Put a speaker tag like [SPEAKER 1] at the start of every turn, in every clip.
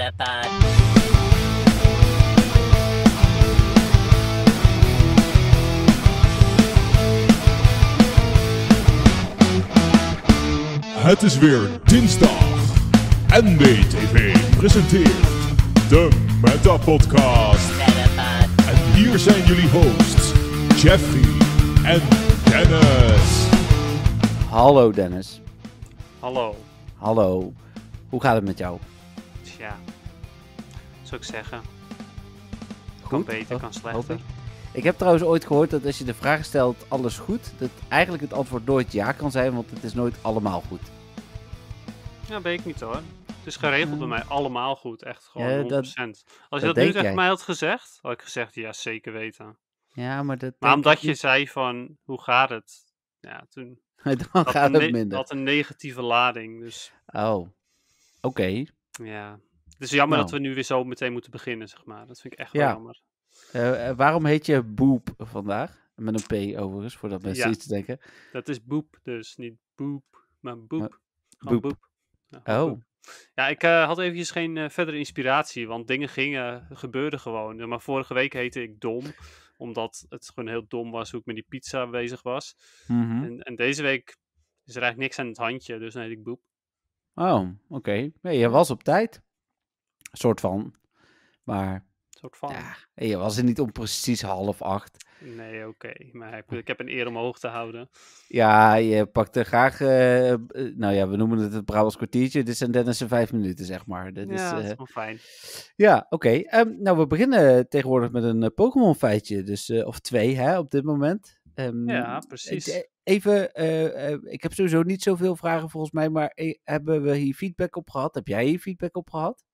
[SPEAKER 1] Het is weer dinsdag. NBTV presenteert de Meta Podcast. En hier zijn jullie hosts, Jeffy en Dennis. Hallo Dennis. Hallo. Hallo. Hoe gaat het met jou?
[SPEAKER 2] ja, zou ik zeggen.
[SPEAKER 1] kan beter, kan oh, slechter. Ik. heb trouwens ooit gehoord dat als je de vraag stelt alles goed, dat eigenlijk het antwoord nooit ja kan zijn, want het is nooit allemaal goed.
[SPEAKER 2] Ja, weet ik niet hoor. Het is geregeld bij mij allemaal goed. Echt gewoon 100%. Als je dat, dat nu tegen mij had gezegd, had ik gezegd ja, zeker weten. Ja, maar dat. Maar omdat je zei van hoe gaat het? Ja, toen. gaat het minder. Had een negatieve lading. Dus.
[SPEAKER 1] Oh. Oké.
[SPEAKER 2] Ja, het is jammer dat nou. we nu weer zo meteen moeten beginnen, zeg maar. Dat vind ik echt wel jammer.
[SPEAKER 1] Eh, eh, waarom heet je Boep vandaag? Met een P overigens, voordat mensen ja. iets denken.
[SPEAKER 2] Dat is Boep, dus niet Boep, maar Boep. boep. oh. Ja, ik eh, had eventjes geen verdere inspiratie, want dingen gingen, gebeurden gewoon. Maar vorige week heette ik Dom, omdat het gewoon heel dom was hoe ik met die pizza bezig was. Mhm. en, en, deze week is er eigenlijk niks aan het handje, dus dan heet ik Boep.
[SPEAKER 1] Oh, oké. je was op tijd. Soort van. Maar... Soort van. Ja, je was er niet om precies half acht.
[SPEAKER 2] Nee, oké. Maar ik, ik, heb een eer om hoog te houden.
[SPEAKER 1] Ja, je pakt graag... Eh, eh, nou ja, we noemen het het Brabants kwartiertje. Dit zijn Dennis en vijf minuten, zeg maar. Dat ja, is, dat is eh, wel fijn. Ja, oké. Ehm, nou, we beginnen tegenwoordig met een Pokémon feitje. Dus, of twee, hè, op dit moment. Ehm, ja, eh, precies. Even, eh, eh, ik heb sowieso niet zoveel vragen volgens mij, maar hebben we hier feedback op gehad? Heb jij hier feedback op gehad?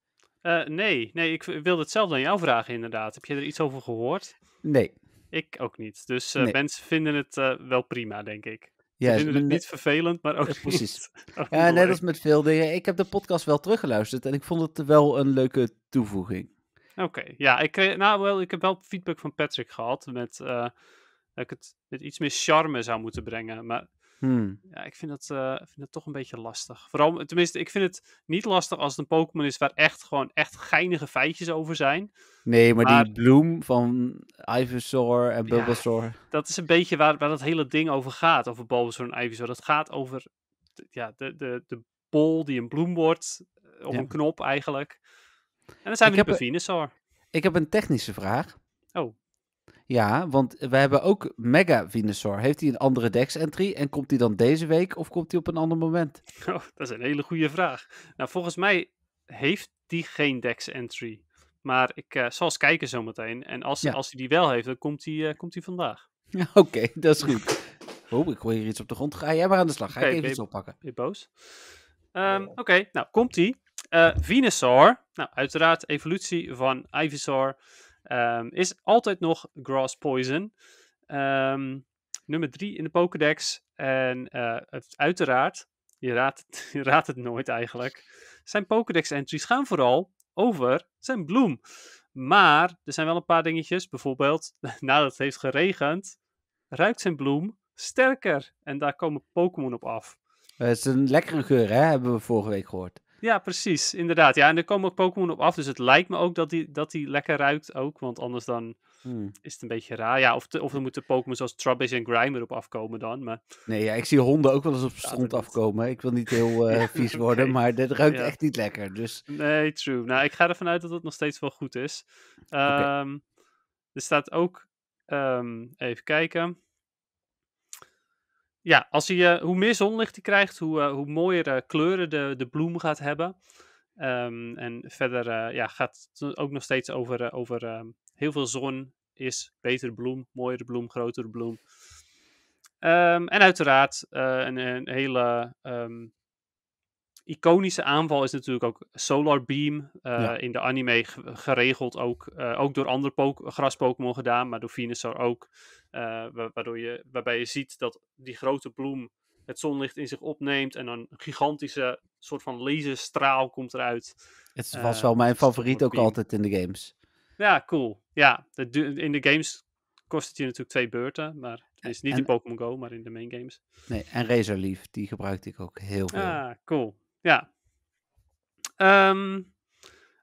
[SPEAKER 2] nee, nee, ik wilde hetzelfde aan jou vragen inderdaad. Heb je er iets over gehoord? Nee. Ik ook niet. Dus mensen vinden het wel prima, denk ik. Ja, vinden het niet vervelend, maar ook precies. ja, net als
[SPEAKER 1] met veel dingen. Ik heb de podcast wel teruggeluisterd en ik vond het wel een leuke toevoeging.
[SPEAKER 2] Oké, ja, ik nou wel, ik heb wel feedback van Patrick gehad met dat ik het met iets meer charme zou moeten brengen. Maar hmm. ja, ik vind dat, eh, vind dat toch een beetje lastig. Vooral, tenminste, ik vind het niet lastig als het een Pokémon is waar echt gewoon echt geinige feitjes over zijn. Nee, maar, die
[SPEAKER 1] bloem van Ivysaur en Bulbasaur.
[SPEAKER 2] dat is een beetje waar, waar dat hele ding over gaat, over Bulbasaur en Ivysaur. Dat gaat over ja, de, de, de bol die een bloem wordt, eh, of een knop eigenlijk. En dan zijn we niet bij Venusaur.
[SPEAKER 1] Ik heb een technische vraag. Oh. Ja, want we hebben ook Mega Venusaur. Heeft hij een andere Dex-entry en komt hij dan deze week of komt hij op een ander moment?
[SPEAKER 2] Oh, dat is een hele goede vraag. Nou, volgens mij heeft hij geen Dex-entry. Maar ik eh, zal eens kijken zometeen. En als, als hij die wel heeft, dan komt hij, eh, komt hij vandaag.
[SPEAKER 1] Ja, Oké, dat is goed. oh, ik gooi hier iets op de grond. Ga jij maar aan de slag. Ga okay, ik even iets oppakken. Ben je boos?
[SPEAKER 2] Ehm, oh. Oké, nou komt hij. Uh, eh, Venusaur. Nou, uiteraard evolutie van Ivysaur. Ehm, is altijd nog Grass Poison. Ehm, nummer 3 in de Pokédex. En eh, het, uiteraard, je raadt, het, raadt het nooit eigenlijk. Zijn Pokédex-entries gaan vooral over zijn bloem. Maar er zijn wel een paar dingetjes. Bijvoorbeeld, nadat het heeft geregend, ruikt zijn bloem sterker. En daar komen Pokémon op af.
[SPEAKER 1] Eh, het is een lekkere geur, hè? hebben we vorige week gehoord.
[SPEAKER 2] Ja, precies. Inderdaad. Ja, en er komen ook Pokémon op af. Dus het lijkt me ook dat die, dat die lekker ruikt ook. Want anders dan hmm. is het een beetje raar. Ja, of, of er moeten Pokémon zoals Trubbish en Grimer op afkomen dan. Maar...
[SPEAKER 1] Nee, ja, ik zie honden ook wel eens op stront afkomen. Ik wil niet heel eh, vies worden, maar dat ruikt echt niet lekker. Dus...
[SPEAKER 2] Nee, true. Nou, ik ga ervan uit dat het nog steeds wel goed is. Ehm, er staat ook... Ehm, even kijken... Ja, als hij, eh, hoe meer zonlicht hij krijgt, hoe, eh, hoe mooier eh, kleuren de, de bloem gaat hebben. Ehm, en verder ja, gaat het ook nog steeds over, over ehm, heel veel zon is betere bloem, mooiere bloem, grotere bloem. Ehm, en uiteraard een, een, hele iconische aanval is natuurlijk ook Solar Beam. Eh, in de anime geregeld ook. Eh, ook door andere gras-Pokémon gedaan, maar door Venusaur ook. Eh, waardoor je, waarbij je ziet dat die grote bloem het zonlicht in zich opneemt. En een gigantische soort van laserstraal komt eruit. Het was wel mijn
[SPEAKER 1] favoriet ook altijd in de games.
[SPEAKER 2] Ja, cool. Ja, in de games kost het je natuurlijk twee beurten, maar is niet in Pokémon Go, maar in de main games.
[SPEAKER 1] Nee, en Razorleaf, die gebruikte ik ook heel veel. Ah,
[SPEAKER 2] cool. Ja. Ehm,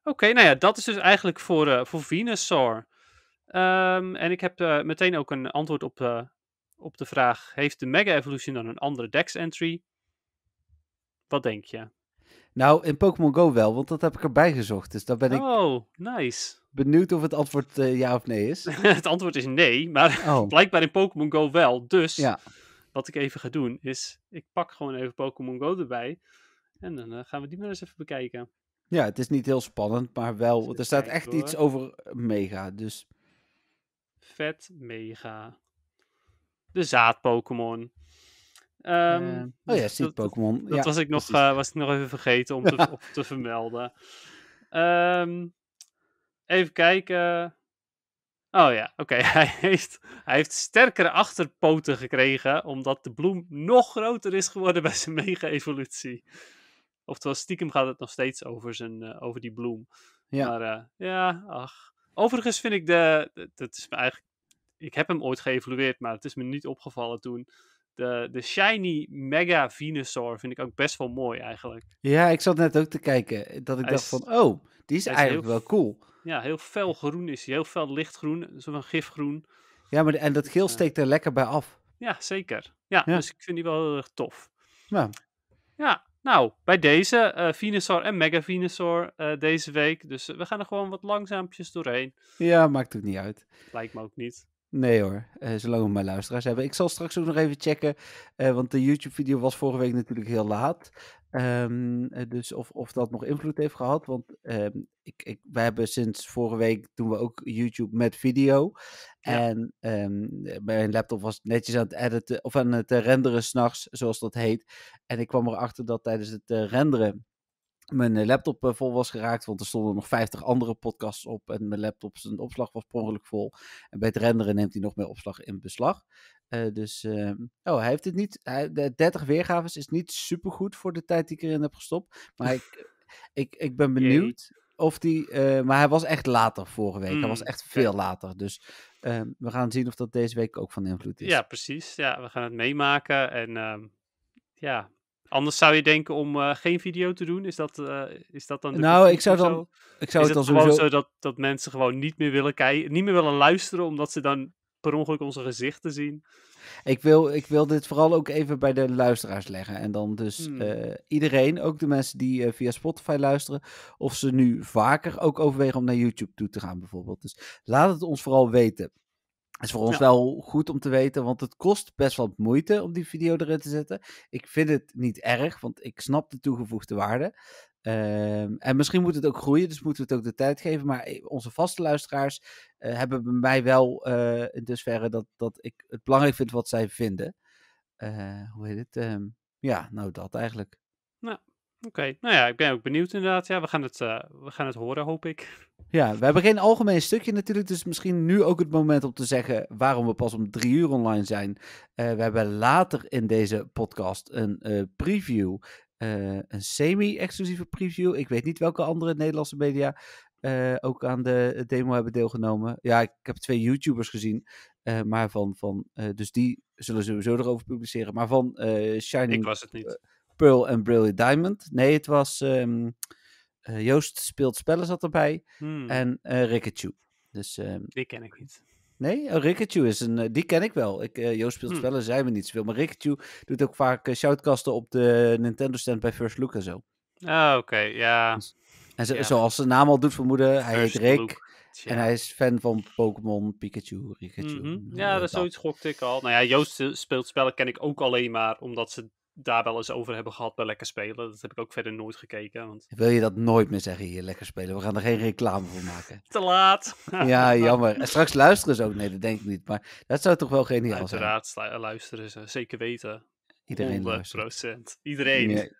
[SPEAKER 2] oké, nou ja, dat is dus eigenlijk voor, eh, voor Venusaur. Ehm, en ik heb eh, meteen ook een antwoord op, uh, op de vraag: Heeft de Mega Evolution dan een andere Dex entry? Wat denk je?
[SPEAKER 1] Nou, in Pokémon Go wel, want dat heb ik erbij gezocht. Dus daar ben ik.
[SPEAKER 2] Oh, nice.
[SPEAKER 1] Benieuwd of het antwoord ja of nee is.
[SPEAKER 2] het antwoord is nee, maar oh. blijkbaar in Pokémon Go wel. Dus ja. wat ik even ga doen is: ik pak gewoon even Pokémon Go erbij. En dan eh, gaan we die maar eens even bekijken.
[SPEAKER 1] Ja, het is niet heel spannend, maar wel. Er staat echt iets over eh, mega, dus.
[SPEAKER 2] Vet mega. De zaad-Pokémon. Ehm, eh, oh ja, ziet Pokémon. Dat, dat was, ik nog, was ik nog even vergeten om te, op te vermelden. Ehm, even kijken. Oh ja, oké. Hij, heeft, hij heeft sterkere achterpoten gekregen. Omdat de bloem nog groter is geworden bij zijn mega-evolutie. Oftewel, stiekem gaat het nog steeds over, zijn, eh, over die bloem. Ja. Maar eh, ja, ach. Overigens vind ik de. Dat is me eigenlijk. Ik heb hem ooit geëvalueerd, maar het is me niet opgevallen toen. De, de shiny Mega Venusaur vind ik ook best wel mooi eigenlijk.
[SPEAKER 1] Ja, ik zat net ook te kijken. Eh, dat ik dacht van, oh, die is eigenlijk wel cool.
[SPEAKER 2] Ja, heel fel groen is hij. Heel fel lichtgroen. Zo van gifgroen.
[SPEAKER 1] Ja, maar en dat geel steekt er lekker bij af.
[SPEAKER 2] Ja, zeker. Ja, dus ik vind die wel heel erg tof. Ja. Ja, nou, bij deze, uh, Venusaur en Mega Venusaur eh, deze week. Dus eh, we gaan er gewoon wat langzaampjes doorheen.
[SPEAKER 1] Ja, maakt het niet uit.
[SPEAKER 2] Lijkt me ook niet.
[SPEAKER 1] Nee hoor, eh, zolang we mijn luisteraars hebben. Ik zal straks ook nog even checken, uh, want de YouTube-video was vorige week natuurlijk heel laat. Ehm, eh, dus of, of dat nog invloed heeft gehad, want um, ik, ik, wij hebben sinds vorige week doen we ook YouTube met video. En bij ehm, mijn laptop was netjes aan het editen, of aan het renderen s'nachts, zoals dat heet. En ik kwam erachter dat tijdens het renderen mijn eh, laptop eh, vol was geraakt, want er stonden nog 50 andere podcasts op en mijn laptop, zijn opslag was per ongeluk vol. En bij het renderen neemt hij nog meer opslag in beslag. Eh, dus, ehm, oh, hij heeft het niet, hij, de 30 weergaves is niet supergoed voor de tijd die ik erin heb gestopt. Maar ik, ik, ik ben benieuwd of die, maar hij was echt later vorige week. hij was mm, echt veel later. Dus ehm, we gaan zien of dat deze week ook van invloed is.
[SPEAKER 2] Ja, precies. Ja, we gaan het meemaken en ehm, ja, Anders zou je denken om eh, geen video te doen. Is dat, eh, is dat dan. nou, ik zou dan. Zo? Ik zou is het dan gewoon zo dat, dat mensen gewoon niet meer willen kijken, niet meer willen luisteren, omdat ze dan per ongeluk onze gezichten zien?
[SPEAKER 1] Ik wil, ik wil dit vooral ook even bij de luisteraars leggen. En dan dus hmm. eh, iedereen, ook de mensen die via Spotify luisteren, of ze nu vaker ook overwegen om naar YouTube toe te gaan bijvoorbeeld. Dus laat het ons vooral weten is voor ons wel goed om te weten, want het kost best wel moeite om die video erin te zetten. Ik vind het niet erg, want ik snap de toegevoegde waarde. Ehm, en misschien moet het ook groeien, dus moeten we het ook de tijd geven. Maar eh, onze vaste luisteraars eh, hebben bij mij wel eh, in dusverre dat, dat ik het belangrijk vind wat zij vinden. hoe heet het? Ehm, ja, nou dat eigenlijk.
[SPEAKER 2] Nou, Oké, nou ja, ik ben ook benieuwd inderdaad. Ja, we gaan het, eh, we gaan het horen, hoop ik.
[SPEAKER 1] Ja, we hebben geen algemeen stukje natuurlijk, dus misschien nu ook het moment om te zeggen waarom we pas om drie uur online zijn. Eh, we hebben later in deze podcast een eh, preview, een semi-exclusieve preview. Ik weet niet welke andere Nederlandse media ook aan de demo hebben deelgenomen. Ja, ik heb twee YouTubers gezien, maar van, van dus die zullen sowieso erover publiceren. Maar van Shining... Ik was het niet. Pearl en Brilliant Diamond. Nee, het was ehm, eh, Joost speelt spellen zat erbij. Hmm. En uh, Dus, ehm, die ken ik niet. Nee, oh, is een, eh, die ken ik wel. Ik, Joost speelt hmm. spellen, zijn we niet zoveel. Maar Ricketju doet ook vaak shoutcasten op de Nintendo stand bij First Look en zo.
[SPEAKER 2] Ah, oké, ja. Dus,
[SPEAKER 1] en zo, zoals zijn naam al doet vermoeden, hij heet Rick. En hij is fan van Pokémon, Pikachu, mhm. Ja, dat is zoiets
[SPEAKER 2] gokte ik al. Nou ja, Joost speelt spellen ken ik ook alleen maar omdat ze daar wel eens over hebben gehad bij Lekker Spelen. Dat heb ik ook verder nooit gekeken. Want...
[SPEAKER 1] Wil je dat nooit meer zeggen hier, Lekker Spelen? We gaan er geen reclame voor maken. Te laat. ja, jammer. En straks luisteren ze ook. Nee, dat denk ik niet. Maar dat zou toch wel geniaal Uiteraard,
[SPEAKER 2] zijn? Uiteraard luisteren ze. Zeker weten. Iedereen 100%. Iedereen.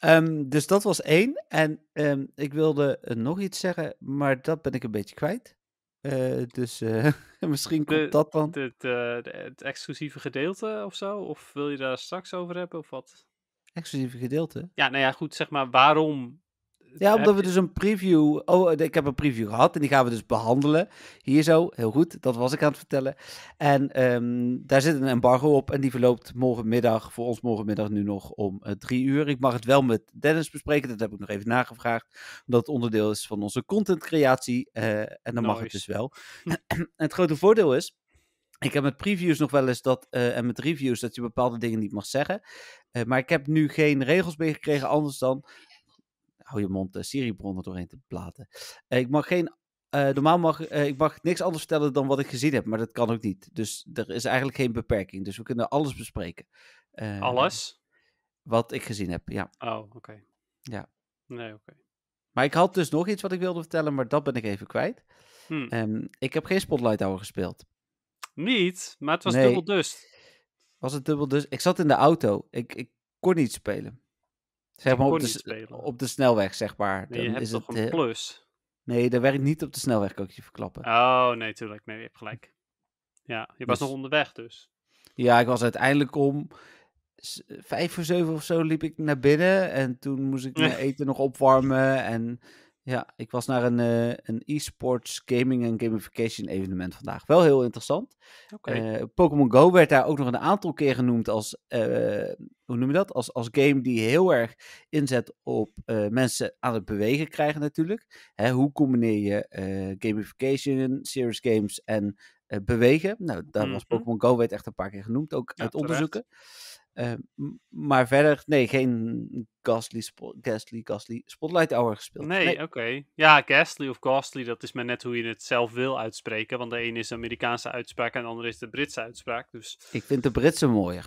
[SPEAKER 1] Ehm, dus dat was één. En ehm, ik wilde nog iets zeggen, maar dat ben ik een beetje kwijt. Eh, dus eh, misschien komt
[SPEAKER 2] dat dan. het exclusieve gedeelte of zo? Of wil je daar straks over hebben of wat?
[SPEAKER 1] Exclusieve gedeelte?
[SPEAKER 2] Ja, nou ja, goed. Zeg maar, waarom ja, omdat we dus
[SPEAKER 1] een preview. Oh, ik heb een preview gehad en die gaan we dus behandelen. Hier zo, heel goed. Dat was ik aan het vertellen. En ehm, daar zit een embargo op en die verloopt morgenmiddag, voor ons morgenmiddag nu nog om uh, drie uur. Ik mag het wel met Dennis bespreken. Dat heb ik nog even nagevraagd. Omdat het onderdeel is van onze contentcreatie. Eh, en dan mag het dus wel. het grote voordeel is. Ik heb met previews nog wel eens dat, eh, en met reviews, dat je bepaalde dingen niet mag zeggen. maar ik heb nu geen regels meer gekregen anders dan hou je mond, eh, Siri-bronnen doorheen te platen. Eh, ik mag geen eh, normaal mag ik mag niks anders vertellen dan wat ik gezien heb, maar dat kan ook niet. Dus er is eigenlijk geen beperking. Dus we kunnen alles bespreken. Ehm, alles? Wat ik gezien heb, ja. Oh, oké. Ja. Nee, oké. Maar ik had dus nog iets wat ik wilde vertellen, maar dat ben ik even kwijt. Hmm. Ehm, ik heb geen Spotlight Hour gespeeld.
[SPEAKER 2] Niet, maar het was nee. dubbel dus.
[SPEAKER 1] Was het dubbel dust? Ik zat in de auto. Ik, ik kon niet spelen. Zeg maar op de, snelweg, zeg maar. Dan is het, een eh, plus? Nee, dat werkt niet op de snelweg, kan ik je verklappen.
[SPEAKER 2] Oh, nee, tuurlijk. Nee, je hebt gelijk. Ja, je was dus nog onderweg dus.
[SPEAKER 1] Ja, ik was uiteindelijk om eh, vijf voor zeven of zo liep ik naar binnen. En toen moest ik mijn eten nog opwarmen. En ja, ik was naar een, uh, een e-sports gaming en gamification evenement vandaag. Wel heel interessant. Eh, Pokémon Go werd daar ook nog een aantal keer genoemd als, eh, hoe noem je dat? Als, als game die heel erg inzet op mensen aan het bewegen krijgen natuurlijk. Hè, hoe combineer je gamification, serious games en bewegen? Nou, daar was mhm. Pokémon Go werd echt een paar keer genoemd, ook uit onderzoeken. Eh, maar verder, nee, geen Gastly spo Gasly, Spotlight Hour gespeeld.
[SPEAKER 2] Nee, oké. Ja, Gasly of Ghostly, dat is maar net hoe je het zelf wil uitspreken. Want de een is de Amerikaanse uitspraak en de andere is de Britse uitspraak. Dus...
[SPEAKER 1] Ik vind de Britse mooier.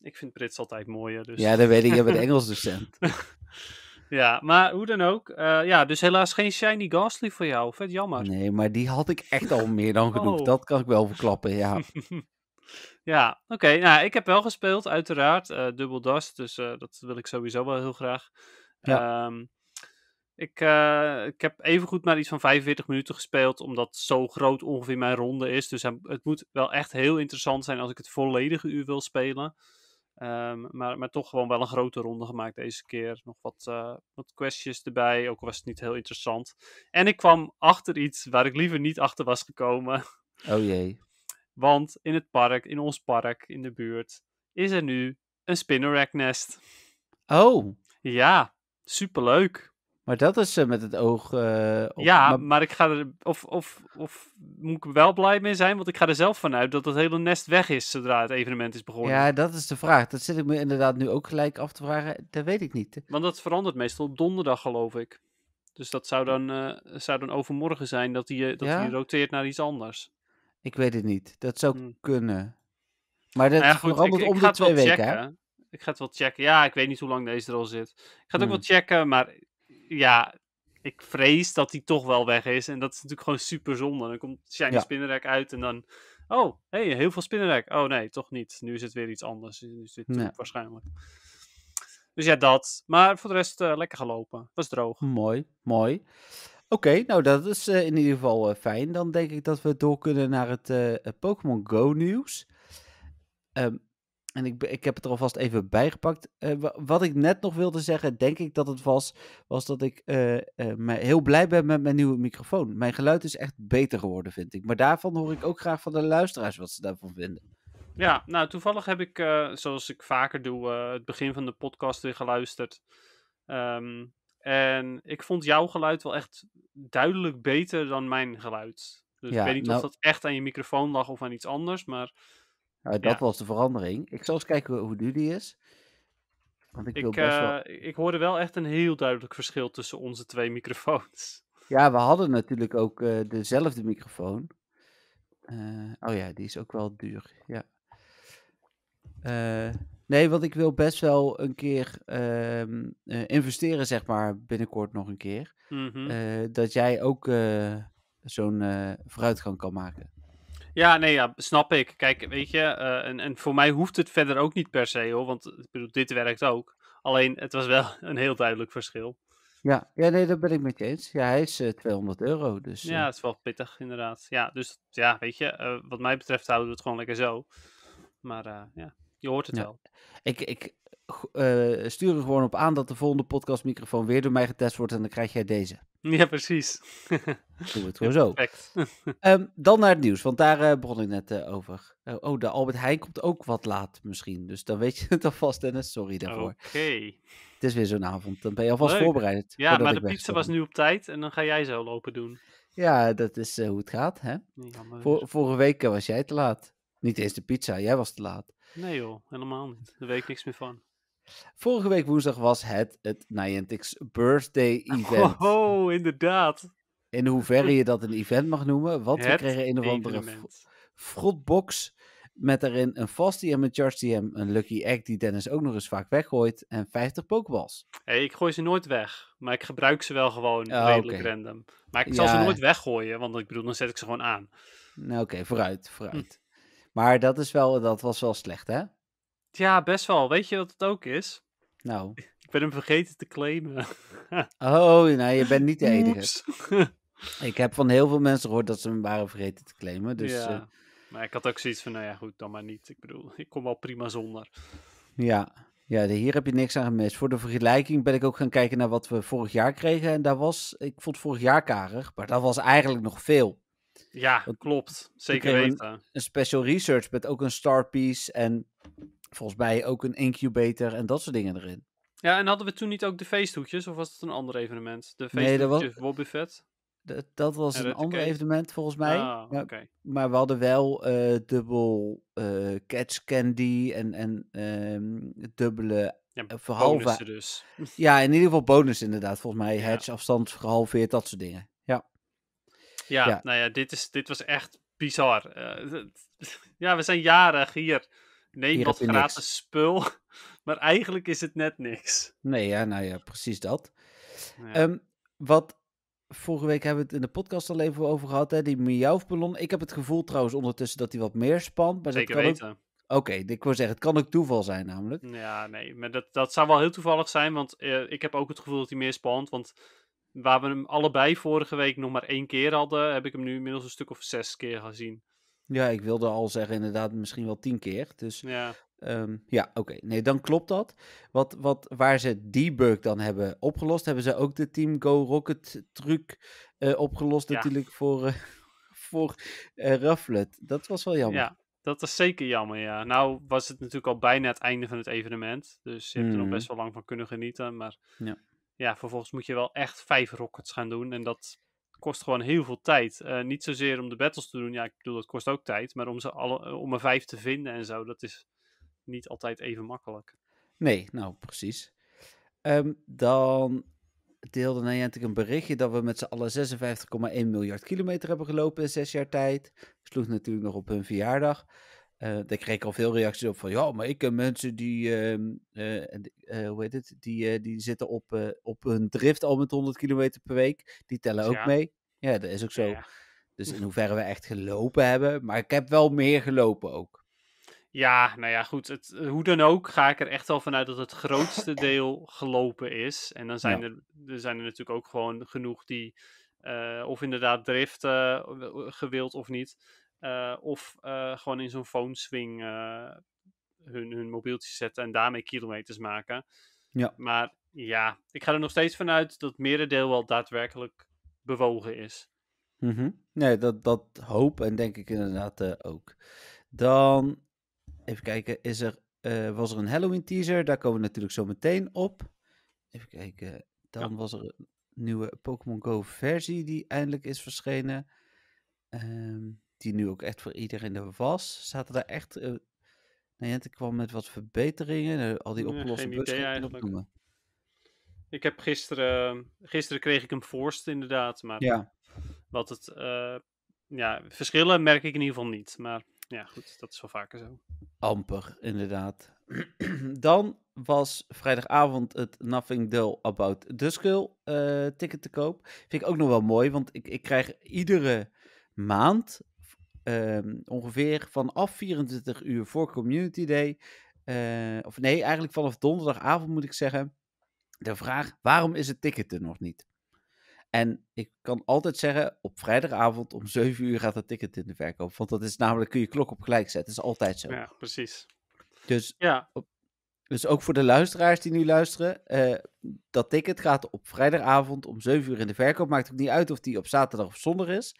[SPEAKER 2] Ik vind Brits altijd mooier. Dus... Ja, dan weet ik. Je bent Engels docent. ja, maar hoe dan ook. Eh, ja, dus helaas geen shiny Ghostly voor jou. Vet jammer.
[SPEAKER 1] Nee, maar die had ik echt al meer dan genoeg. Oh. Dat kan ik wel verklappen, ja.
[SPEAKER 2] Ja, oké. Nou, ik heb wel gespeeld, uiteraard. Uh, Double Dust, dus eh, dat wil ik sowieso wel heel graag. Ehm, ik, uh, ik heb evengoed maar iets van 45 minuten gespeeld, omdat zo groot ongeveer mijn ronde is. Dus het moet wel echt heel interessant zijn als ik het volledige uur wil spelen. Ehm, maar, maar toch gewoon wel een grote ronde gemaakt deze keer. Nog wat, uh, wat questjes erbij, ook was het niet heel interessant. En ik kwam achter iets waar ik liever niet achter was gekomen. Oh jee. Want in het park, in ons park, in de buurt, is er nu een Spinark-nest. Oh. Ja, superleuk.
[SPEAKER 1] Maar dat is uh, met het oog. Eh, op... ja,
[SPEAKER 2] maar... ik ga er. Of, of, of moet ik wel blij mee zijn? Want ik ga er zelf vanuit dat het hele nest weg is zodra het evenement is begonnen. Ja, dat is
[SPEAKER 1] de vraag. Dat zit ik me inderdaad nu ook gelijk af te vragen. Dat weet ik niet.
[SPEAKER 2] Want dat verandert meestal op donderdag, geloof ik. Dus dat zou dan, eh, zou dan overmorgen zijn dat hij dat roteert naar iets anders.
[SPEAKER 1] Ik weet het niet. Dat zou hm. kunnen. Maar dat nou ja, goed, om de twee weken. Checken.
[SPEAKER 2] Ik ga het wel checken. Ja, ik weet niet hoe lang deze er al zit. Ik ga het ook wel hm. checken, maar ja, ik vrees dat die toch wel weg is. En dat is natuurlijk gewoon super zonde. Dan komt Shiny ja. Spinnenrek uit en dan... Oh, hey, heel veel Spinnenrek. Oh nee, toch niet. Nu is het weer iets anders. Nu dit waarschijnlijk. Dus ja, dat. Maar voor de rest eh, lekker gelopen. Was droog.
[SPEAKER 1] Mooi, mooi. Oké, nou dat is eh, in ieder geval eh, fijn. Dan denk ik dat we door kunnen naar het uh, Pokémon Go nieuws. Ehm, en ik, ik heb het er alvast even bijgepakt. wat ik net nog wilde zeggen, denk ik dat het was, was dat ik heel blij ben met mijn nieuwe microfoon. Mijn geluid is echt beter geworden, vind ik. Maar daarvan hoor ik ook graag van de luisteraars wat ze daarvan vinden.
[SPEAKER 2] Ja, nou toevallig heb ik, zoals ik vaker doe, het begin van de podcast weer geluisterd. Um, en ik vond jouw geluid wel echt duidelijk beter dan mijn geluid. Dus ik weet niet of nou dat echt aan je microfoon lag of aan iets anders, maar... dat
[SPEAKER 1] was de verandering. Ik zal eens kijken hoe duur die is. Want ik, ik, eh,
[SPEAKER 2] ik hoorde wel echt een heel duidelijk verschil tussen onze twee microfoons.
[SPEAKER 1] Ja, we hadden natuurlijk ook eh, dezelfde microfoon. Eh, oh ja, die is ook wel duur. Ja. Nee, want ik wil best wel een keer ehm, eh, investeren, zeg maar, binnenkort nog een keer. Mhm. Eh, dat jij ook eh, zo'n vooruitgang kan maken.
[SPEAKER 2] Ja, nee, ja, snap ik. Kijk, weet je, en, en voor mij hoeft het verder ook niet per se, hoor. Want ik bedoel, dit werkt ook. Alleen, het was wel een heel duidelijk verschil.
[SPEAKER 1] Ja, ja nee, daar ben ik met je eens. Ja, hij is 200 euro, dus... Ja,
[SPEAKER 2] het is wel pittig, inderdaad. Ja, dus ja, weet je, wat mij betreft houden we het gewoon lekker zo. Maar ja, je hoort het wel.
[SPEAKER 1] Ik, ik eh, stuur er gewoon op aan dat de volgende podcastmicrofoon weer door mij getest wordt en dan krijg jij deze. Ja, precies. Doe het gewoon zo. Ehm, dan naar het nieuws, want daar uh, begon ik net eh, over. Oh, oh, de Albert Heijn komt ook wat laat misschien, dus dan weet je het alvast Dennis, sorry daarvoor. Oké. Het is weer zo'n avond, dan ben je alvast voorbereid. Ja, maar de pizza
[SPEAKER 2] was nu op tijd en dan ga jij zo lopen doen.
[SPEAKER 1] Ja, dat is hoe het gaat, hè? Dus. vorige week was jij te laat. Niet eens de pizza, jij was te laat.
[SPEAKER 2] Nee joh, helemaal niet. Daar weet ik niks meer van.
[SPEAKER 1] Vorige week woensdag was het het Niantic's Birthday oh, Event. Oh, inderdaad. In hoeverre je dat een event mag noemen, want we kregen een of andere frotbox met daarin een Fasty en een Charge een Lucky Egg die Dennis ook nog eens vaak weggooit en 50 Pokeballs.
[SPEAKER 2] Hey, ik gooi ze nooit weg, maar ik gebruik ze wel gewoon oh, redelijk random. Maar ik zal ze nooit weggooien, want ik bedoel, dan zet ik ze gewoon aan.
[SPEAKER 1] Nou oké, vooruit, vooruit. Hm. Maar dat, is wel, dat was wel slecht, hè?
[SPEAKER 2] Ja, best wel. Weet je wat het ook is? Nou. Ik ben hem vergeten te claimen.
[SPEAKER 1] oh, nou, je bent niet de enige. ik heb van heel veel mensen gehoord dat ze hem waren vergeten te claimen. Dus, ja. Eh,
[SPEAKER 2] maar ik had ook zoiets van, nou ja, goed, dan maar niet. Ik bedoel, ik kom wel prima zonder.
[SPEAKER 1] Ja, ja hier heb je niks aan gemist. Voor de vergelijking ben ik ook gaan kijken naar wat we vorig jaar kregen. En daar was, ik vond vorig jaar karig, maar dat was eigenlijk nog veel. Ja, dat klopt. Zeker weten. Een, een, special research met ook een star piece en volgens mij ook een incubator en dat soort dingen erin.
[SPEAKER 2] Ja, en hadden we toen niet ook de feesthoedjes of was het een ander evenement? De feesthoedjes, nee,
[SPEAKER 1] Dat was een ander evenement volgens mij. Ah, maar we hadden wel uh, dubbel eh, catch candy en, en ehm, dubbele ja, eh, dus. Ja, in ieder geval bonus inderdaad. Volgens mij hedge, afstand gehalveerd, dat soort dingen.
[SPEAKER 2] Ja, nou ja, dit, is, dit was echt bizar. Eh, ja, we zijn jarig hier. Neem wat gratis spul. Maar eigenlijk is het net niks.
[SPEAKER 1] Nee, ja, nou ja, precies dat. Ehm, wat vorige week hebben we het in de podcast al even over gehad, hè, die miauwballon. Ik heb het gevoel trouwens ondertussen dat hij wat meer spant. Maar Zeker weten. Oké, ik wil zeggen, het kan ook toeval zijn namelijk.
[SPEAKER 2] Ja, nee, maar dat, dat zou wel heel toevallig zijn, want eh, ik heb ook het gevoel dat hij meer spant, want Waar we hem allebei vorige week nog maar één keer hadden, heb ik hem nu inmiddels een stuk of zes keer gezien.
[SPEAKER 1] Ja, ik wilde al zeggen inderdaad misschien wel tien keer. Dus ja, ehm, ja oké. Nee, dan klopt dat. Wat, wat, waar ze die bug dan hebben opgelost, hebben ze ook de Team Go Rocket truc eh, opgelost natuurlijk voor, uh, voor eh, Rufflet. Dat was wel jammer. Ja,
[SPEAKER 2] dat is zeker jammer, ja. Nou was het natuurlijk al bijna het einde van het evenement. Dus je hebt er nog mhm. best wel lang van kunnen genieten. Maar ja ja, vervolgens moet je wel echt vijf rockets gaan doen. En dat kost gewoon heel veel tijd. Eh, niet zozeer om de battles te doen. Ja, ik bedoel, dat kost ook tijd. Maar om, ze alle, eh, om er vijf te vinden en zo, dat is niet altijd even makkelijk.
[SPEAKER 1] Nee, nou precies. Ehm, dan deelde Niantic een berichtje dat we met z'n allen 56,1 miljard kilometer hebben gelopen in zes jaar tijd. Sloeg natuurlijk nog op hun verjaardag. Uh, daar kreeg ik al veel reacties op van ja, maar ik ken mensen die, ehm, eh, eh, hoe heet het, die, die zitten op, op hun drift al met 100 kilometer per week. Die tellen ook mee. Ja, dat is ook zo. Dus in hoeverre we echt gelopen hebben. Maar ik heb wel meer gelopen ook.
[SPEAKER 2] Ja, nou ja, goed. Het, hoe dan ook ga ik er echt wel vanuit dat het grootste deel gelopen is. En dan zijn, er, er zijn er natuurlijk ook gewoon genoeg die of inderdaad driften gewild of niet. Eh, of eh, gewoon in zo'n phone swing eh, hun, hun mobieltje zetten en daarmee kilometers maken. Ja. Maar ja, ik ga er nog steeds vanuit dat het merendeel wel daadwerkelijk bewogen is.
[SPEAKER 1] Mm Nee, dat, dat hoop en denk ik inderdaad ook. Dan, even kijken, is er, was er een Halloween teaser? Daar komen we natuurlijk zo meteen op. Even kijken, dan was er een nieuwe Pokémon Go versie die eindelijk is verschenen. Um, die nu ook echt voor iedereen er was, zaten daar echt. Uh, het kwam met wat verbeteringen, eh, al die oplossingen.
[SPEAKER 2] Ik heb gisteren, gisteren kreeg ik een voorst inderdaad, maar ja. wat het, eh, ja,
[SPEAKER 1] verschillen merk ik in ieder geval niet, maar
[SPEAKER 2] ja, goed, dat is wel vaker zo.
[SPEAKER 1] Amper, inderdaad. Dan was vrijdagavond het Nothing Dull About The skill. ticket te koop. Vind ik ook nog wel mooi, want ik, ik krijg iedere maand Ehm, ongeveer vanaf 24 uur voor Community Day, eh, of nee, eigenlijk vanaf donderdagavond moet ik zeggen, de vraag waarom is het ticket er nog niet? En ik kan altijd zeggen, op vrijdagavond om 7 uur gaat het ticket in de verkoop. Want dat is namelijk, kun je klok op gelijk zetten. Dat is altijd zo. Ja, precies. Dus, ja. dus ook voor de luisteraars die nu luisteren, eh, dat ticket gaat op vrijdagavond om 7 uur in de verkoop. Maakt ook niet uit of die op zaterdag of zondag is.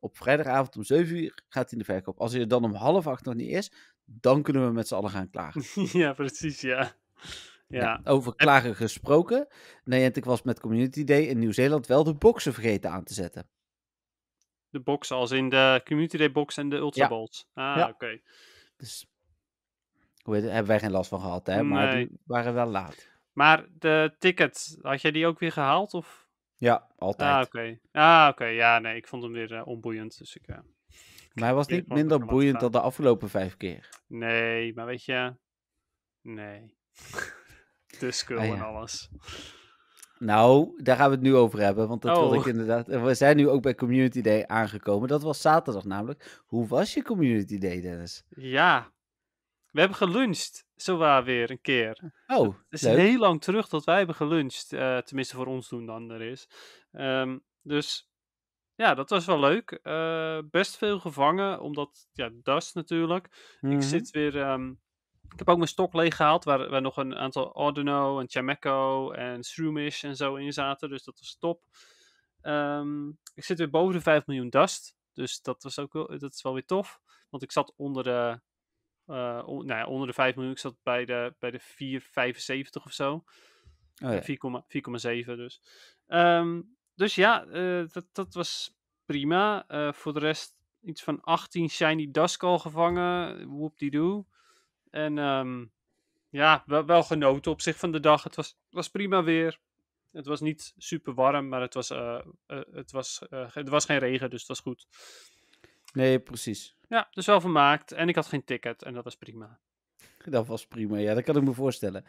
[SPEAKER 1] Op vrijdagavond om 7 uur gaat hij in de verkoop. Als hij er dan om half acht nog niet is, dan kunnen we met z'n allen gaan klagen.
[SPEAKER 2] ja, precies, ja. Ja.
[SPEAKER 1] over klagen gesproken. Nee, ik was met Community Day in Nieuw-Zeeland wel de boxen vergeten aan te zetten.
[SPEAKER 2] De boxen, als in de Community Day box en de Ultra ja. Ah, oké.
[SPEAKER 1] Dus daar hebben wij geen last van gehad, hè? Nee. Maar die waren wel laat.
[SPEAKER 2] Maar de tickets, had jij die ook weer gehaald? Of?
[SPEAKER 1] Ja, altijd. Ah,
[SPEAKER 2] oké. Ah, oké. Ja, nee, ik vond hem weer eh, onboeiend. Dus ik, uh,
[SPEAKER 1] maar hij was niet minder boeiend dan de afgelopen vijf keer.
[SPEAKER 2] Nee, maar weet je... Nee. de skull ah, en alles.
[SPEAKER 1] Nou, daar gaan we het nu over hebben, want dat oh. ik inderdaad... Eh, we zijn nu ook bij Community Day aangekomen. Dat was zaterdag namelijk. Hoe was je Community Day, Dennis?
[SPEAKER 2] Ja, we hebben geluncht. Zo waar weer een keer. Oh, Het is heel lang terug dat wij hebben geluncht. Eh, tenminste voor ons doen dan er is. Um, dus ja, dat was wel leuk. Eh, best veel gevangen, omdat, ja, dust natuurlijk. Ik mhm. zit weer, ehm, ik heb ook mijn stok leeggehaald, waar, waar nog een aantal Arduino, en Chameco en Shroomish en zo in zaten. Dus dat was top. Ehm, ik zit weer boven de 5 miljoen dust. Dus dat, was ook, wel, dat is wel weer tof. Want ik zat onder de eh, nou onder de 5 miljoen. Ik zat bij de, bij de 4,75 of zo. Oh, 4,7 dus. Um, dus ja, eh, dat, dat was prima. Eh, voor de rest iets van 18 Shiny al gevangen. Whoop-die-doo. En ehm, ja, wel, wel, genoten op zich van de dag. Het was, was prima weer. Het was niet super warm, maar het was, het, was, uh, het was geen regen, dus het was goed.
[SPEAKER 1] Nee, precies.
[SPEAKER 2] Ja, dus wel vermaakt. En ik had geen ticket en dat was prima.
[SPEAKER 1] Dat was prima, ja, dat kan ik me voorstellen.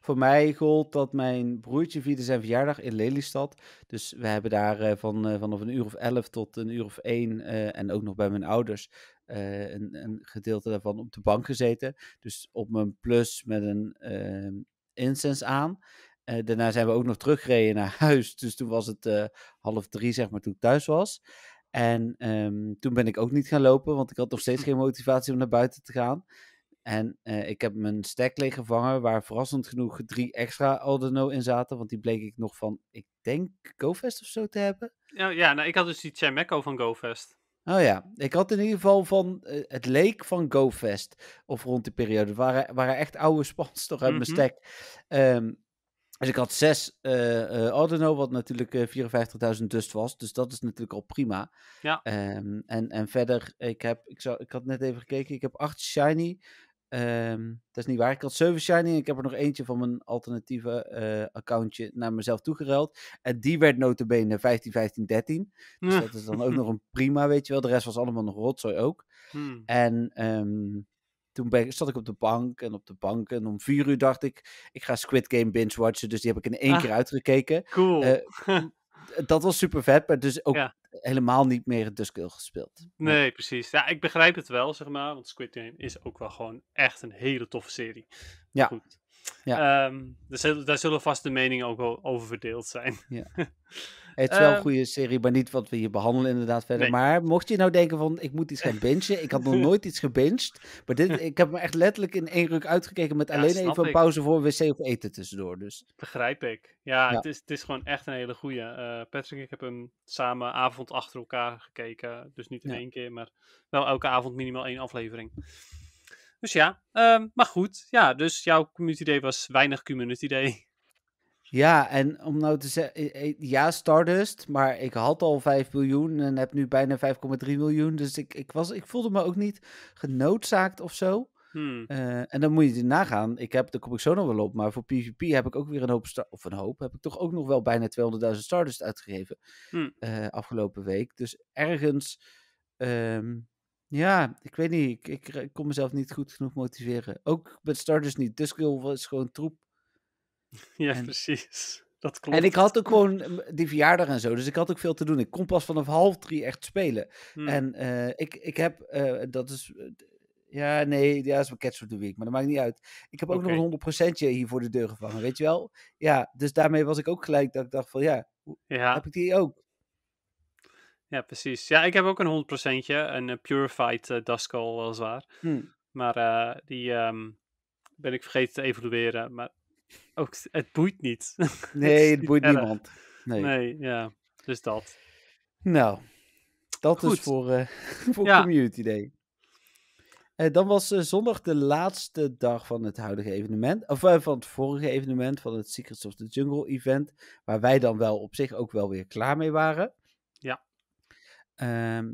[SPEAKER 1] Voor mij gold dat mijn broertje vierde zijn verjaardag in Lelystad. Dus we hebben daar eh, van, eh, vanaf een uur of elf tot een uur of één eh, en ook nog bij mijn ouders een, een, gedeelte daarvan op de bank gezeten. Dus op mijn plus met een incense aan. daarna zijn we ook nog teruggereden naar huis. Dus toen was het half drie, zeg maar, toen ik thuis was. En ehm, toen ben ik ook niet gaan lopen, want ik had nog steeds hm. geen motivatie om naar buiten te gaan. En eh, ik heb mijn stack leeggevangen, waar verrassend genoeg drie extra Aldeno in zaten. Want die bleek ik nog van, ik denk, GoFest of zo te hebben.
[SPEAKER 2] Ja, ja nou, ik had dus die Chameco van GoFest.
[SPEAKER 1] Oh ja, ik had in ieder geval van, eh, het leek van GoFest of rond die periode. Waren, waren echt oude spans toch uit mijn mhm. stack. Ehm, dus ik had zes uh, Arduino, wat natuurlijk 54.000 eh, dust was. Dus dat is natuurlijk al prima. Ja. Ehm, en, en verder, ik, heb, ik, zou, ik had net even gekeken, ik heb acht Shiny. Ehm, dat is niet waar. Ik had 7 Shiny en ik heb er nog eentje van mijn alternatieve accountje naar mezelf toegeruild. En die werd notabene 15, 15, 13. Dus dat is dan ook nog een prima, weet je wel. De rest was allemaal nog rotzooi ook. Hmm. En ehm, toen ben, zat ik op de bank en op de bank. En om vier uur dacht ik, ik ga Squid Game binge-watchen. Dus die heb ik in één ah, keer uitgekeken. Cool. Eh, dat was super vet, maar dus ook helemaal niet meer het Duskill gespeeld. Nee,
[SPEAKER 2] precies. Ja, ik begrijp het wel, zeg maar. Want Squid Game is ook wel gewoon echt een hele toffe serie. Ja. Goed. Ja. Um, dus daar zullen vast de meningen ook wel over verdeeld zijn. Ja.
[SPEAKER 1] Het is wel een ehm, goede serie, maar niet wat we hier behandelen inderdaad verder. Maar mocht je nou denken van, ik moet iets gaan bingen. Ik had nog nooit iets gebinged. Maar dit, ik heb me echt letterlijk in één ruk uitgekeken met alleen even een pauze voor wc of eten tussendoor. Dus.
[SPEAKER 2] Begrijp ik. Ja, Het, is, het is gewoon echt een hele goede. Uh, eh, Patrick, ik heb hem samen avond achter elkaar gekeken. Dus niet in één keer, maar wel elke avond minimaal één aflevering. Dus ja, ehm, maar goed. Ja, dus jouw community day was weinig community day.
[SPEAKER 1] Ja, en om nou te zeggen, eh, eh, ja, Stardust, maar ik had al 5 miljoen en heb nu bijna 5,3 miljoen. Dus ik, ik, was, ik voelde me ook niet genoodzaakt of zo. Hmm. Eh, en dan moet je er nagaan. Ik heb, daar kom ik zo nog wel op, maar voor PvP heb ik ook weer een hoop, of een hoop, heb ik toch ook nog wel bijna 200.000 Stardust uitgegeven hmm. afgelopen week. Dus ergens, ehm, ja, ik weet niet, ik, ik, kon mezelf niet goed genoeg motiveren. Ook met Stardust niet. Duskull was gewoon troep
[SPEAKER 2] Ja, precies. Dat klopt. En ik had ook
[SPEAKER 1] gewoon die verjaardag en zo, dus ik had ook veel te doen. Ik kon pas vanaf half drie echt spelen. Hmm. En eh, ik, ik heb, eh, dat is, eh, ja, nee, ja, dat is mijn catch of the week, maar dat maakt niet uit. Ik heb ook nog een 100% hier voor de deur gevangen, weet je wel? Ja, dus daarmee was ik ook gelijk dat ik dacht van, ja,
[SPEAKER 2] heb ik die ook? Ja, precies. Ja, ik heb ook een 100%, een Purified uh, Duskull, weliswaar. Hmm. Maar die ehm, ben ik vergeten te evalueren, maar ook, het boeit niet. Nee, het, boeit niemand. Nee. nee. ja. Dus dat.
[SPEAKER 1] Nou, dat is dus voor, uh, voor Community Day. Eh, dan was eh, zondag de laatste dag van het huidige evenement. Of van het vorige evenement, van het Secrets of the Jungle event. Waar wij dan wel op zich ook wel weer klaar mee waren. Ja. Ehm,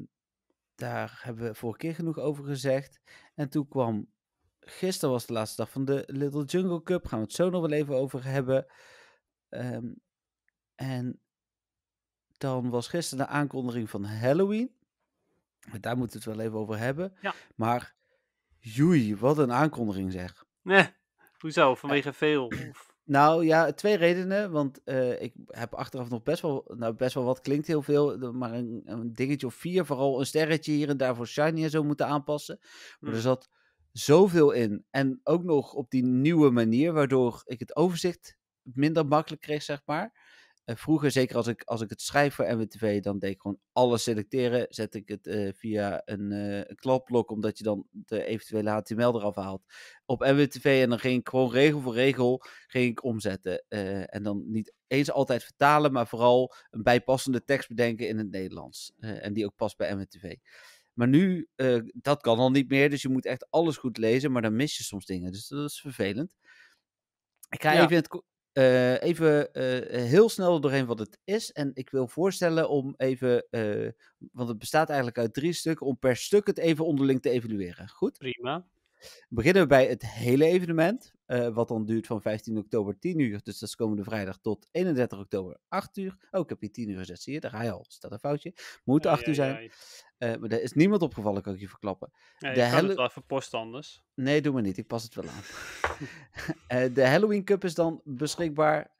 [SPEAKER 1] daar hebben we vorige keer genoeg over gezegd. En toen kwam gisteren was de laatste dag van de Little Jungle Cup. Gaan we het zo nog wel even over hebben. Ehm, en dan was gisteren de aankondiging van Halloween. Daar moeten we het wel even over hebben. Maar joei, wat een aankondiging zeg.
[SPEAKER 2] Nee, hoezo? Eh, Vanwege veel?
[SPEAKER 1] Nou ja, twee redenen. Want eh, ik heb achteraf nog best wel, nou best wel wat klinkt heel veel, maar een, een dingetje of vier, vooral een sterretje hier en daar voor Shiny en zo moeten aanpassen. Maar hm. er zat zoveel in. En ook nog op die nieuwe manier, waardoor ik het overzicht minder makkelijk kreeg, zeg maar. Eh, vroeger, zeker als ik, als ik het schrijf voor MWTV, dan deed ik gewoon alles selecteren. Zet ik het eh, via een, uh, eh, kladblok, omdat je dan de eventuele HTML eraf haalt. Op MWTV en dan ging ik gewoon regel voor regel ging ik omzetten. en dan niet eens altijd vertalen, maar vooral een bijpassende tekst bedenken in het Nederlands. en die ook past bij MWTV. Maar nu, eh, dat kan al niet meer. Dus je moet echt alles goed lezen. Maar dan mis je soms dingen. Dus dat is vervelend.
[SPEAKER 2] Ik ga even, het,
[SPEAKER 1] eh, even eh, heel snel doorheen wat het is. En ik wil voorstellen om even. want het bestaat eigenlijk uit drie stukken. Om per stuk het even onderling te evalueren. Goed? Prima. Beginnen we bij het hele evenement. Uh, wat dan duurt van 15 oktober 10 uur. Dus dat is komende vrijdag tot 31 oktober 8 uur. Oh, ik heb hier 10 uur gezet. Zie je, daar ga je al. Staat een foutje. Moet 8 uur zijn. Uh, maar daar is niemand opgevallen, kan ik je verklappen. de ik kan het wel
[SPEAKER 2] even post anders.
[SPEAKER 1] Nee, doe maar niet. Ik pas het wel aan. Eh, de Halloween Cup is dan beschikbaar.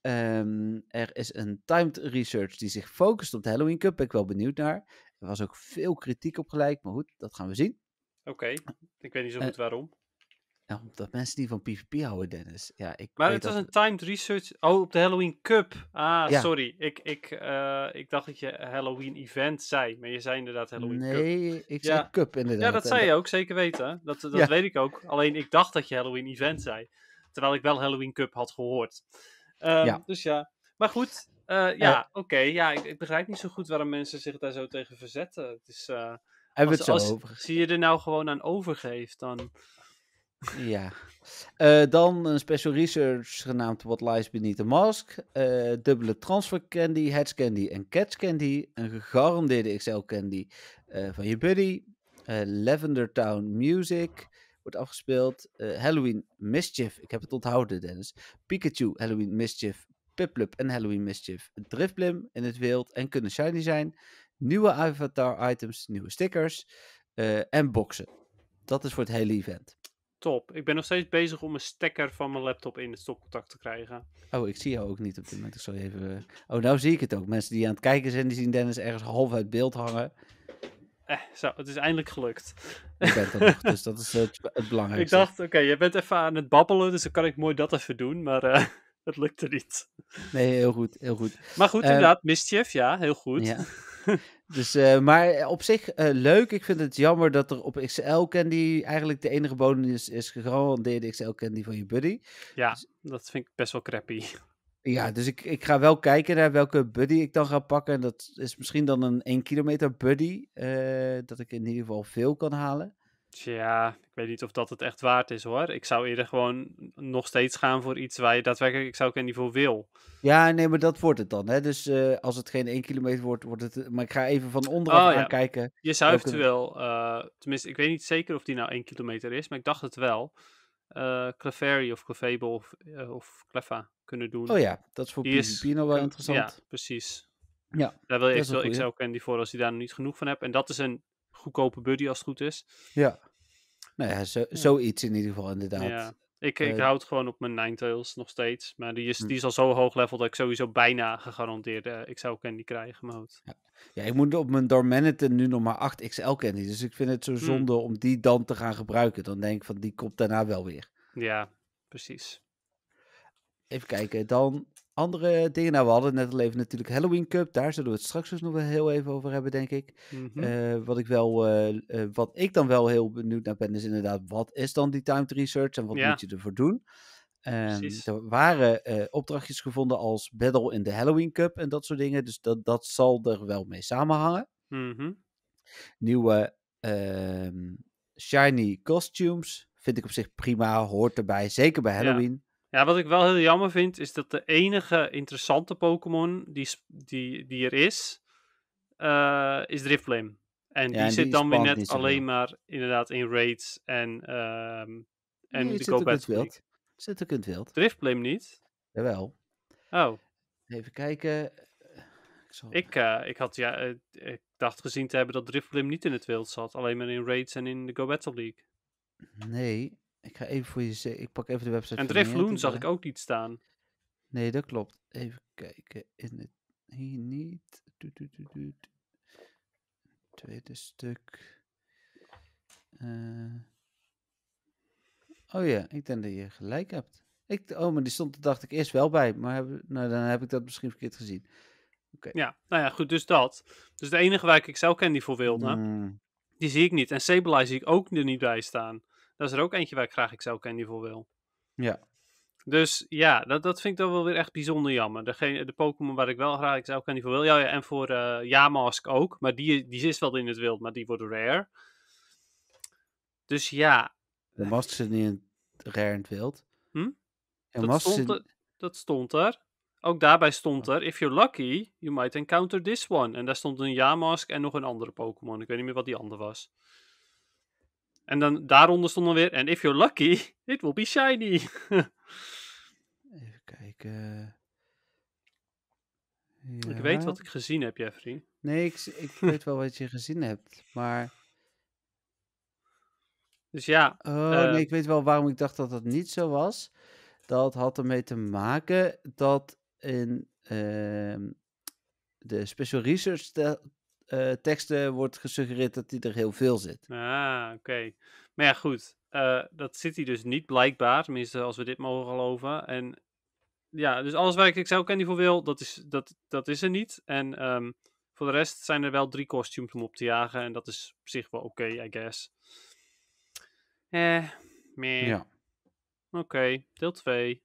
[SPEAKER 1] Ehm, er is een timed research die zich focust op de Halloween Cup. Ik Ben wel benieuwd naar. Er was ook veel kritiek op gelijk, maar goed, dat gaan we zien.
[SPEAKER 2] Oké, ik weet niet zo goed waarom.
[SPEAKER 1] Nou, omdat mensen die van PvP houden, Dennis. Ja, ik maar het was een
[SPEAKER 2] timed research. Oh, op de Halloween Cup. Ah, sorry. Ik, ik, eh, ik dacht dat je Halloween event zei. Maar je zei inderdaad Halloween Cup. Nee, ik zei Cup inderdaad. Ja, dat zei je ook. Zeker weten. Dat, dat weet ik ook. Alleen ik dacht dat je Halloween event zei. Terwijl ik wel Halloween Cup had gehoord. Um, dus ja. Maar goed. Eh, ja, eh. oké. ja, ik, ik, begrijp niet zo goed waarom mensen zich daar zo tegen verzetten. Het is...
[SPEAKER 1] Hebben we het over?
[SPEAKER 2] Zie je er nou gewoon aan overgeeft, dan...
[SPEAKER 1] Ja. Eh, dan een special research genaamd What Lies Beneath the Mask. Eh, dubbele transfer candy, head candy en catch candy. Een gegarandeerde XL candy eh, van je buddy. Lavender Town Music wordt afgespeeld. Halloween Mischief, ik heb het onthouden Dennis. Pikachu, Halloween Mischief, Piplup en Halloween Mischief. Driftblim in het wild en kunnen shiny zijn. Nieuwe avatar items, nieuwe stickers en boxen. Dat is voor het hele event.
[SPEAKER 2] Top. Ik ben nog steeds bezig om een stekker van mijn laptop in het stopcontact te krijgen.
[SPEAKER 1] Oh, ik zie jou ook niet op dit moment. Ik zal even... Eh, oh, nou zie ik het ook. Mensen die aan het kijken zijn, die zien Dennis ergens half uit beeld hangen.
[SPEAKER 2] Eh, zo, het is eindelijk gelukt. Ik ben er nog, dus dat is het,
[SPEAKER 1] eh, het belangrijkste. Ik
[SPEAKER 2] dacht, oké, je bent even aan het babbelen, dus dan kan ik mooi dat even doen, maar uh, het lukte niet.
[SPEAKER 1] Nee, heel goed, heel goed. Maar goed, ehm, inderdaad,
[SPEAKER 2] Mischief, ja, heel goed. Ja.
[SPEAKER 1] Dus, eh, maar op zich eh, leuk. Ik vind het jammer dat er op XL Candy eigenlijk de enige bonus is, is gegarandeerde XL Candy van je buddy.
[SPEAKER 2] Ja, dus- dat vind ik best wel crappy. Ja,
[SPEAKER 1] dus ik, ik ga wel kijken naar welke buddy ik dan ga pakken. En dat is misschien dan een 1 kilometer buddy. Eh, dat ik in ieder geval veel kan halen
[SPEAKER 2] ja ik weet niet of dat het echt waard is hoor. Ik zou eerder gewoon nog steeds gaan voor iets waar je daadwerkelijk zou een voor wil.
[SPEAKER 1] Ja, nee, maar dat wordt het dan. Hè? Dus eh, als het geen 1 kilometer wordt, wordt het. Eh, maar ik ga even van onderaf oh, gaan kijken Ja. Je zou
[SPEAKER 2] eventueel, uh, tenminste, ik weet niet zeker of die nou 1 kilometer is, maar ik dacht het wel. Uh, Clefairy of Clefable of, uh, of Cleffa kunnen doen. Oh ja, dat is voor Pino wel interessant. Ja, precies. Ja, daar wil je wel XL candy voor als je daar nog niet genoeg van hebt. En dat is een goedkope
[SPEAKER 1] buddy als het goed is. Ja. Nou ja, zo, zoiets in ieder geval inderdaad. Ja. Ik, ik eh,
[SPEAKER 2] houd gewoon op mijn Ninetales nog steeds. Maar die is, hm. die is al zo hoog level dat ik sowieso bijna gegarandeerd eh, ik zou Candy krijg. Maar Ja.
[SPEAKER 1] ja. ik moet op mijn Dormanitan nu nog maar 8 XL Candy. Dus ik vind het zo hm. zonde om die dan te gaan gebruiken. Dan denk ik van die komt daarna wel weer. Ja, precies. Even kijken. Dan andere dingen. Nou, we hadden net al even natuurlijk Halloween Cup. Daar zullen we het straks dus nog wel heel even over hebben, denk ik. Mhm. Eh, wat, ik wel, eh, eh, wat ik dan wel heel benieuwd naar ben, is inderdaad, wat is dan die timed research en wat moet je ervoor doen? Ehm, er waren opdrachtjes gevonden als Battle in de Halloween Cup en dat soort dingen. Dus dat, dat zal er wel mee samenhangen. Mhm. Nieuwe ehm, shiny costumes vind ik op zich prima, hoort erbij. Zeker bij Halloween.
[SPEAKER 2] Ja, wat ik wel heel jammer vind, is dat de enige interessante Pokémon die, die, die er is, eh, is Drifblim, En die zit dan weer net alleen maar inderdaad in raids en, um, en de go Battle. wild.
[SPEAKER 1] Zit ook in het wild.
[SPEAKER 2] Driftblim niet? Jawel. Oh. Even
[SPEAKER 1] kijken. Ik,
[SPEAKER 2] zal... ik, eh, ik, had, ja, eh, ik dacht gezien te hebben dat Driftblim niet in het wild zat. Alleen maar in raids en in de Go Battle League.
[SPEAKER 1] Nee, ik ga even voor je Ik pak even de website. En Driftloon zag ik
[SPEAKER 2] ook niet staan.
[SPEAKER 1] Nee, dat klopt. Even kijken. In het, hier niet. Tweede stuk. Eh, oh ja, ik denk dat je gelijk hebt. Ik, oh, maar die stond dacht ik eerst wel bij. Maar nou, dan heb ik dat misschien verkeerd gezien.
[SPEAKER 2] Ja, nou ja, goed, dus dat. Dus de enige waar ik Excel Candy voor wilde, hmm. die zie ik niet. En Sableye zie ik ook er niet bij staan dat is er ook eentje waar ik graag Excel Candy voor wil. Ja. Dus ja, dat, dat vind ik dan wel weer echt bijzonder jammer. Degene, de Pokémon waar ik wel graag Excel Candy voor wil. Ja, ja en voor uh, Yamask ook. Maar die, die is wel in het wild, maar die wordt rare. Dus ja.
[SPEAKER 1] De Mask zit niet in het rare in het wild. Hm? En dat, stond er,
[SPEAKER 2] dat stond er. Ook daarbij stond er, if you're lucky, you might encounter this one. En daar stond een Yamask en nog een andere Pokémon. Ik weet niet meer wat die andere was. En dan daaronder stond dan weer, and if you're lucky, it will be shiny.
[SPEAKER 1] Even kijken. Ik weet wat
[SPEAKER 2] ik gezien heb, Jeffrey.
[SPEAKER 1] Nee, ik, ik weet wel wat je gezien hebt, maar...
[SPEAKER 2] Dus ja... Oh, eh, nee, ik
[SPEAKER 1] weet wel waarom ik dacht dat dat niet zo was. Dat had ermee te maken dat in ehm, de Special Research eh, teksten wordt gesuggereerd dat hij er heel veel zit.
[SPEAKER 2] Ah, oké. Maar ja, goed. Eh, dat zit hij dus niet, blijkbaar. Tenminste, als we dit mogen geloven. En ja, dus alles waar ik Excel Candy voor wil, dat is, dat, dat is er niet. En ehm, voor de rest zijn er wel drie kostuums om op te jagen. En dat is op zich wel oké, I guess. Eh, meh. Ja. Oké, deel 2.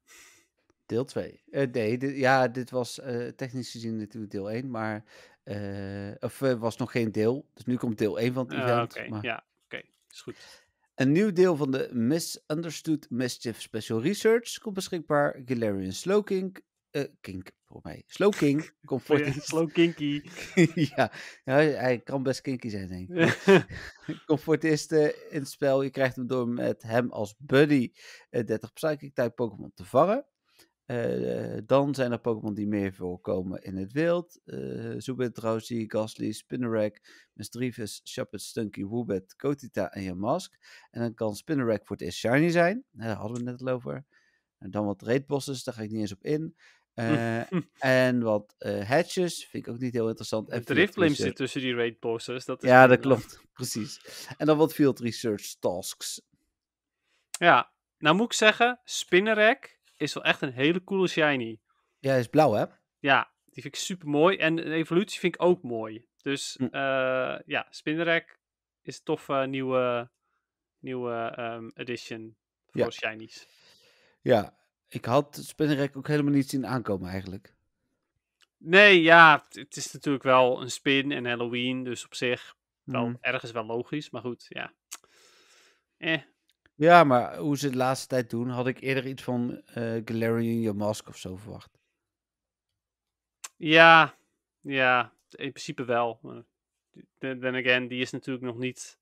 [SPEAKER 1] Deel 2. Eh, nee, ja, dit was technisch gezien natuurlijk deel 1. Maar eh, of eh, was nog geen deel. Dus nu komt deel 1 van het ah, event. maar... ja, oké. Is goed. Een nieuw deel van de Misunderstood Mischief Special Research komt beschikbaar. Galarian Slowking, uh, Kink, voor mij. Slowking komt voor. Ja, ja, hij kan best kinky zijn, denk ik. Comfortisten in het spel. Je krijgt hem door met hem als buddy 30 Psychic-type Pokémon te vangen. Eh, dan zijn er Pokémon die meer voorkomen in het wild. Uh, eh, Zubat, Gasly, Gastly, Spinnerack, Misdreavus, Shuppet, Stunky, Woobat, Kotita en Yamask. En dan kan Spinnerack voor het eerst shiny zijn. daar hadden we het net al over. En dan wat raidbosses, daar ga ik niet eens op in. Eh, en wat uh, hatches, vind ik ook niet heel interessant. En driftblame zit
[SPEAKER 2] tussen die raidbosses. bosses. Dat is ja, dat klopt.
[SPEAKER 1] Precies. En dan wat field research tasks.
[SPEAKER 2] Ja, nou moet ik zeggen, Spinnerack is wel echt een hele coole shiny.
[SPEAKER 1] Ja, is blauw hè?
[SPEAKER 2] Ja, die vind ik super mooi. En de evolutie vind ik ook mooi. Dus hm. eh, ja, Spinrek is een toffe eh, nieuwe, nieuwe ehm, edition voor shinies.
[SPEAKER 1] Ja, ik had spinnerack ook helemaal niet zien aankomen eigenlijk.
[SPEAKER 2] Nee, ja, het is natuurlijk wel een spin en Halloween, dus op zich wel hm. ergens wel logisch, maar goed, ja. Eh,
[SPEAKER 1] ja, maar hoe ze het laatste tijd doen, had ik eerder iets van uh, Your Mask of zo verwacht.
[SPEAKER 2] Ja, ja, in principe wel. Then, again, die is natuurlijk nog niet,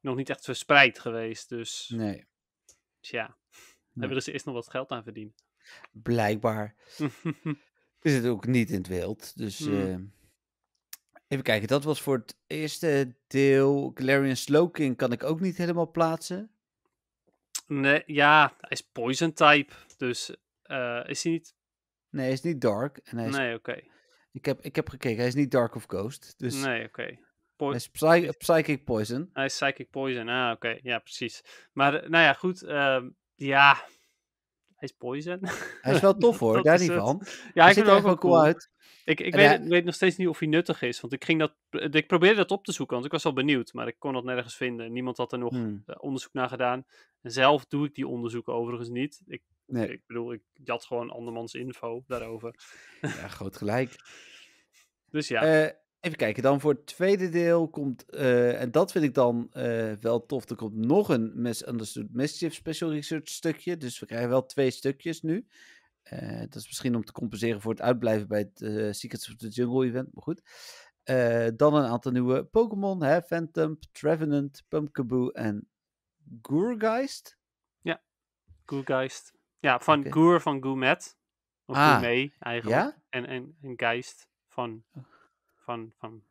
[SPEAKER 2] nog niet echt verspreid geweest, dus... Nee. Tja, hebben ze eerst nog wat geld aan verdiend.
[SPEAKER 1] Blijkbaar. is het ook niet in het wild, dus... Hmm. Eh, even kijken, dat was voor het eerste deel. Galarian Sloking kan ik ook niet helemaal plaatsen.
[SPEAKER 2] Nee, ja, hij is poison type. Dus eh, is hij niet...
[SPEAKER 1] Nee, hij is niet dark. En hij Nee, oké. Ik, heb, ik heb gekeken, hij is niet dark of ghost. Dus... Nee, oké. hij is psychic poison.
[SPEAKER 2] Hij is psychic poison, ah oké. Ja, precies. Maar nou ja, goed. Ehm, ja, is Poison. Hij is wel tof hoor, daar niet van. Ja, hij ziet er ook wel cool uit. Ik, ik weet, weet, nog steeds niet of hij nuttig is, want ik, ging dat, ik probeerde dat op te zoeken, want ik was wel benieuwd, maar ik kon dat nergens vinden. Niemand had er nog hmm. eh, onderzoek naar gedaan. Zelf doe ik die onderzoeken overigens niet. Ik, bedoel, ik had gewoon andermans info daarover.
[SPEAKER 1] Ja, groot gelijk. dus ja. Eh, Even kijken, dan voor het tweede deel komt, eh, en dat vind ik dan eh, wel tof, er komt nog een Misunderstood Mischief Special Research stukje. Dus we krijgen wel twee stukjes nu. Eh, dat is misschien om te compenseren voor het uitblijven bij het Secrets of the Jungle event, maar goed. dan een aantal nieuwe Pokémon, hè? Phantom, Trevenant, Pumpkaboo en Goergeist.
[SPEAKER 2] Ja, Gourgeist. Ja, van okay. van Goomet. Of ah, eigenlijk. Ja? En, en, en Geist van van, van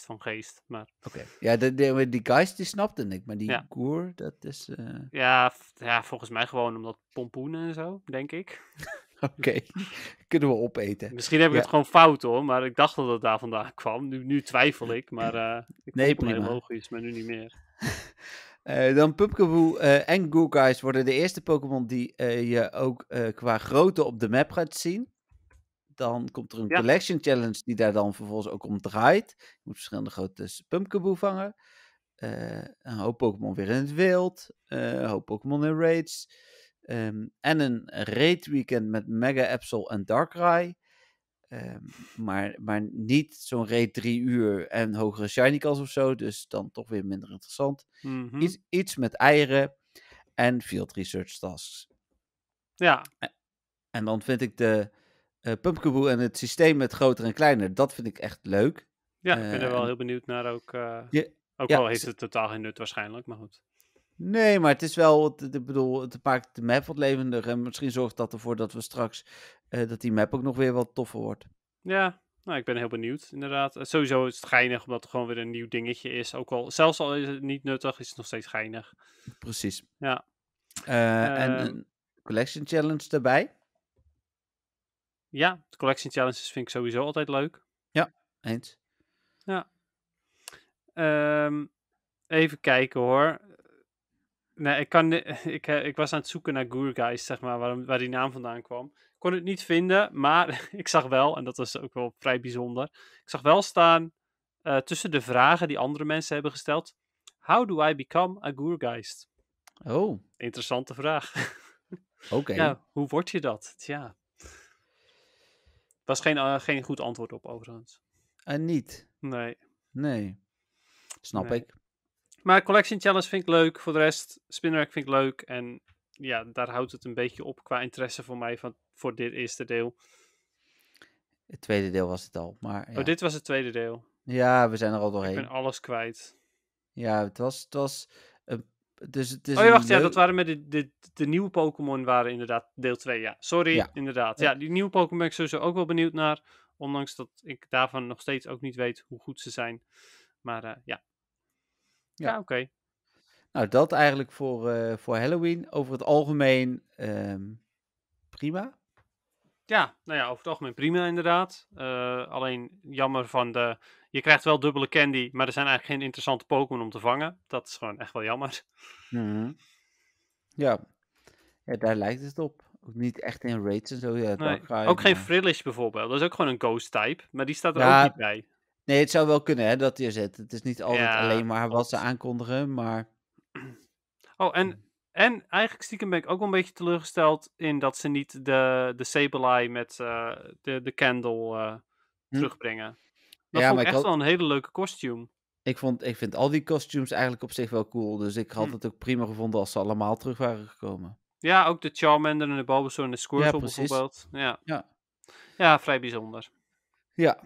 [SPEAKER 2] van geest. Maar...
[SPEAKER 1] Oké, ja, de, die geist die snapte ik, maar die ja. dat is... Eh,
[SPEAKER 2] ja, ja, volgens mij gewoon omdat pompoenen en zo, denk ik.
[SPEAKER 1] Oké, kunnen we opeten. Misschien heb ik het
[SPEAKER 2] gewoon fout hoor, maar ik dacht dat het daar vandaan kwam. Nu, nu twijfel ik, maar uh, ik nee, prima. het maar nu niet meer.
[SPEAKER 1] Eh, dan Pupkaboo uh, en Guys worden de eerste Pokémon die je ook qua grootte op de map gaat zien. Dan komt er een collection challenge die daar dan vervolgens ook om draait. Je moet verschillende grote pumpkinboe vangen. Eh, een hoop Pokémon weer in het wild. Eh, een hoop Pokémon in raids. Ehm, en een raid weekend met Mega Epsil en Darkrai. Ehm, maar, maar niet zo'n raid drie uur en hogere shiny calls of zo. Dus dan toch weer minder interessant. Mhm. iets, iets met eieren en field research tasks. Ja. En dan vind ik de uh, en het systeem met groter en kleiner, dat vind ik echt leuk. Ja, ik ben er wel ehm, heel
[SPEAKER 2] benieuwd naar ook. Eh, ook al heeft het totaal geen nut waarschijnlijk, maar goed.
[SPEAKER 1] Nee, maar het is wel, ik bedoel, het maakt de map wat levendiger. En misschien zorgt dat ervoor dat we straks, eh, dat die map ook nog weer wat toffer wordt.
[SPEAKER 2] Ja, nou, ik ben heel benieuwd, inderdaad. sowieso is het geinig, omdat het gewoon weer een nieuw dingetje is. Ook al, zelfs al is het niet nuttig, is het nog steeds geinig. Precies. Ja. en ehm, een
[SPEAKER 1] collection challenge daarbij.
[SPEAKER 2] Ja, de collection challenges vind ik sowieso altijd leuk.
[SPEAKER 1] Ja, eens. Ja.
[SPEAKER 2] Ehm, even kijken hoor. Nee, ik, kan, ik, eh, ik was aan het zoeken naar Gourgeist zeg maar, waar, waar die naam vandaan kwam. Ik kon het niet vinden, maar ik zag wel, en dat was ook wel vrij bijzonder, ik zag wel staan eh, tussen de vragen die andere mensen hebben gesteld. How do I become a Gourgeist? Oh. Interessante vraag. Oké. Ja, hoe word je dat? Tja. Was geen, eh, geen goed antwoord op, overigens.
[SPEAKER 1] En eh, niet? Nee. Nee. Snap ik.
[SPEAKER 2] Maar Collection Challenge vind ik leuk. Voor de rest, Spinnerwerk vind ik leuk. En ja, daar houdt het een beetje op qua interesse voor mij van, voor dit eerste deel.
[SPEAKER 1] Het tweede deel was het al, maar... Oh, dit was het
[SPEAKER 2] tweede deel?
[SPEAKER 1] Ja, we zijn er al doorheen. Ik ben
[SPEAKER 2] alles kwijt.
[SPEAKER 1] Ja, het was, het was een dus het is oh ja, wacht, ja, dat
[SPEAKER 2] waren met de, de, de nieuwe Pokémon waren inderdaad deel 2, ja. Sorry, inderdaad. Ja. die nieuwe Pokémon ben ik sowieso ook wel benieuwd naar. Ondanks dat ik daarvan nog steeds ook niet weet hoe goed ze zijn. Maar eh, ja. Ja, oké.
[SPEAKER 1] Nou, dat eigenlijk voor, eh, voor Halloween. Over het algemeen ehm, prima.
[SPEAKER 2] Ja, nou ja, over het algemeen prima inderdaad. Eh, alleen jammer van de je krijgt wel dubbele candy, maar er zijn eigenlijk geen interessante Pokémon om te vangen. Dat is gewoon echt wel jammer.
[SPEAKER 1] Mhm. ja. daar lijkt het op. Ook niet echt in raids en zo. Ja, ook geen
[SPEAKER 2] Frillish bijvoorbeeld. Dat is ook gewoon een ghost type, maar die staat er ook niet bij.
[SPEAKER 1] Nee, het zou wel kunnen hè, dat je zet. Het is niet altijd alleen maar wat ze aankondigen, maar...
[SPEAKER 2] Oh, en, en eigenlijk stiekem ben ik ook wel een beetje teleurgesteld in dat ze niet de, de Sableye met eh, de, de Candle eh, hm? terugbrengen.
[SPEAKER 1] Dat ja, vond ik echt had... wel een
[SPEAKER 2] hele leuke kostuum.
[SPEAKER 1] Ik, vond, ik vind al die costumes eigenlijk op zich wel cool. Dus ik had hm. het ook prima gevonden als ze allemaal terug waren gekomen.
[SPEAKER 2] Ja, ook de Charmander en de Bulbasaur en de Squirtle bijvoorbeeld. Ja. ja. Ja. vrij bijzonder.
[SPEAKER 1] Ja,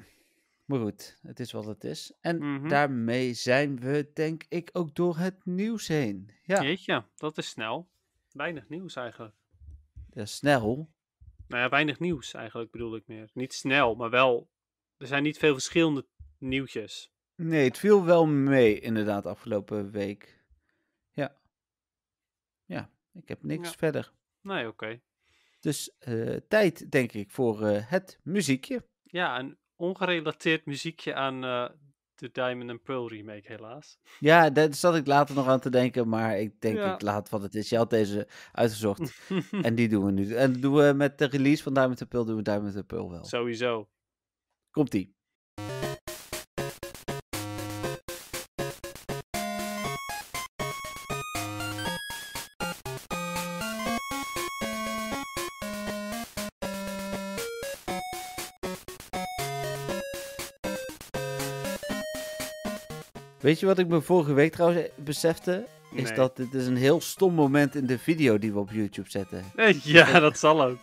[SPEAKER 1] maar goed, het is wat het is. En mhm. daarmee zijn we denk ik ook door het nieuws heen.
[SPEAKER 2] Ja. Jeetje, dat is snel. Weinig nieuws eigenlijk.
[SPEAKER 1] snel?
[SPEAKER 2] Nou ja, weinig nieuws eigenlijk bedoel ik meer. Niet snel, maar wel er zijn niet veel verschillende nieuwtjes.
[SPEAKER 1] Nee, het viel wel mee inderdaad afgelopen week. Ja. Ja, ik heb niks verder. Nee, oké. Dus eh, tijd, denk ik, voor eh, het muziekje.
[SPEAKER 2] Ja, een ongerelateerd muziekje aan uh, de Diamond and Pearl remake, helaas.
[SPEAKER 1] Ja, daar zat ik later nog aan te denken, maar ik denk ik laat wat het is. Je had deze uitgezocht en die doen we nu. En doen we met de release van Diamond and Pearl, doen we Diamond and Pearl wel.
[SPEAKER 2] Sowieso.
[SPEAKER 1] Komt-ie. Weet je wat ik me vorige week trouwens besefte? Is dat dit is een heel stom moment in de video die we op YouTube zetten. Ja, dat zal ook.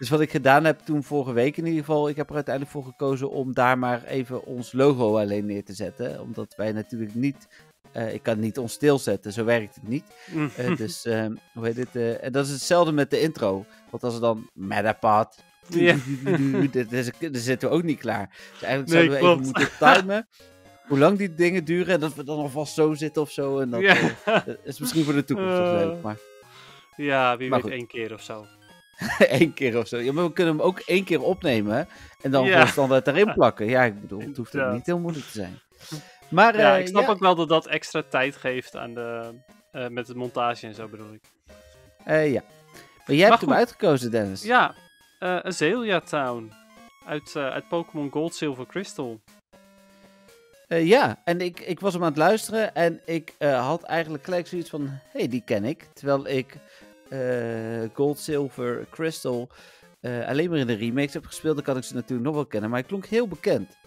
[SPEAKER 1] Dus wat ik gedaan heb toen vorige week in ieder geval, ik heb er uiteindelijk voor gekozen om daar maar even ons logo alleen neer te zetten. Omdat wij natuurlijk niet, eh, ik kan niet ons stilzetten, zo werkt het niet. Mm. Eh, dus ehm, hoe heet het? Eh, en dat is hetzelfde met de intro. Want als we dan Metapad. ja. dan zitten we ook niet klaar. Dus eigenlijk zouden we even moeten timen. Hoe lang die dingen duren en dat we dan alvast zo zitten of zo. En dat, is misschien voor de toekomst leuk. Maar...
[SPEAKER 2] Ja, wie maar weet één keer of zo.
[SPEAKER 1] Eén keer of zo. Ja, maar we kunnen hem ook één keer opnemen en dan ja. standaard erin plakken. Ja, ik bedoel, het hoeft ook niet heel moeilijk te zijn. Maar, ja, eh, ik snap ook
[SPEAKER 2] wel dat dat extra tijd geeft aan de, eh, met de montage en zo bedoel ik.
[SPEAKER 1] Eh, ja. Maar jij maar hebt goed. hem uitgekozen, Dennis.
[SPEAKER 2] Ja, Azalea Town. Uit, uit Pokémon Gold, Silver, Crystal.
[SPEAKER 1] ja, en ik, ik was hem aan het luisteren en ik had eigenlijk gelijk zoiets van... Hé, hey, die ken ik. Terwijl ik eh, Gold, Silver, Crystal eh, alleen maar in de remakes heb gespeeld, dan kan ik ze natuurlijk nog wel kennen. Maar hij klonk heel bekend.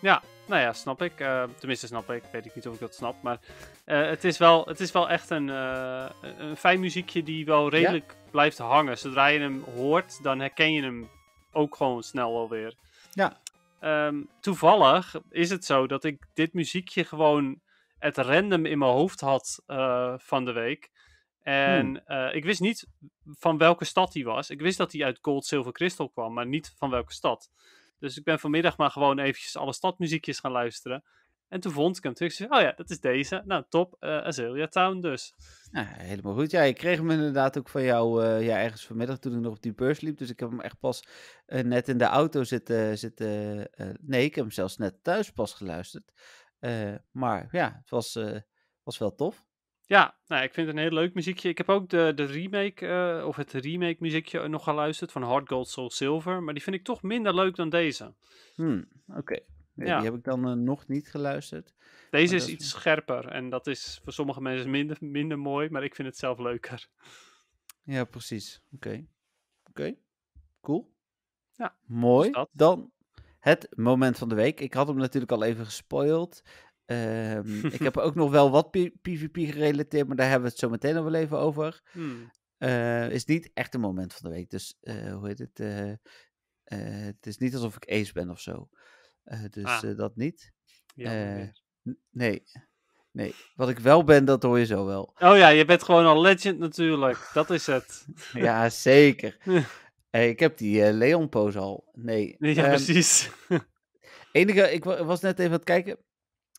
[SPEAKER 2] Ja, nou ja, snap ik. Eh, tenminste, snap ik. Weet ik niet of ik dat snap. Maar het, is wel, het is wel echt een, een fijn muziekje die wel redelijk blijft hangen. Zodra je hem hoort, dan herken je hem ook gewoon snel alweer. Ja. Ehm, toevallig is het zo dat ik dit muziekje gewoon het random in mijn hoofd had van de week. En hmm. eh, ik wist niet van welke stad hij was. Ik wist dat hij uit Gold, Silver, Crystal kwam, maar niet van welke stad. Dus ik ben vanmiddag maar gewoon eventjes alle stadmuziekjes gaan luisteren. En toen vond ik hem terug. oh ja, dat is deze. Nou, top. Uh, eh, Azalea Town dus.
[SPEAKER 1] Ja, helemaal goed. Ja, ik kreeg hem inderdaad ook van jou eh, ja, ergens vanmiddag toen ik nog op die beurs liep. Dus ik heb hem echt pas net in de auto zitten... zitten nee, ik heb hem zelfs net thuis pas geluisterd. maar ja, het was, was wel tof.
[SPEAKER 2] Ja, nou, ik vind het een heel leuk muziekje. Ik heb ook de, de remake, eh, of het remake muziekje nog geluisterd van Hard Gold Soul Silver. Maar die vind ik toch minder leuk dan deze.
[SPEAKER 1] Hmm, oké. Die heb ik dan eh, nog niet geluisterd. Deze is, iets
[SPEAKER 2] scherper en dat is voor sommige mensen minder, minder mooi, maar ik vind het zelf leuker.
[SPEAKER 1] Ja, precies. Oké. Oké, cool. Ja, mooi. Dan het moment van de week. Ik had hem natuurlijk al even gespoild. Ehm, ik heb ook nog wel wat PvP gerelateerd, maar daar hebben we het zo meteen nog wel even over. Hmm. Eh, is niet echt een moment van de week. Dus eh, hoe heet het? Eh, het is niet alsof ik ace ben of zo. dus ah. dat niet. nee. Nee. Wat ik wel ben, dat hoor je zo wel.
[SPEAKER 2] Oh ja, je bent gewoon al legend natuurlijk. Dat is het. ja,
[SPEAKER 1] zeker. ik heb die Leon-pose al. Nee. Ja, ehm, precies. enige, ik was net even aan het kijken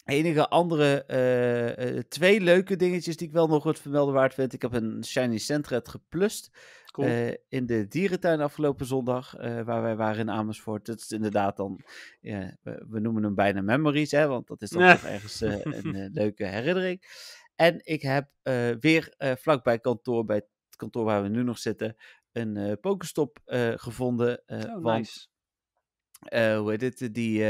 [SPEAKER 1] enige andere eh, eh, twee leuke dingetjes die ik wel nog wat vermelden waard vind. Ik heb een Shiny Centret geplust eh, in de dierentuin afgelopen zondag, waar wij waren in Amersfoort. Dat is inderdaad dan, ja, we, noemen hem bijna memories, hè, want dat is dan toch ergens een leuke herinnering. En ik heb weer vlakbij kantoor, bij het kantoor waar we nu nog zitten, een Pokestop gevonden. Oh, want, nice. hoe heet het, die...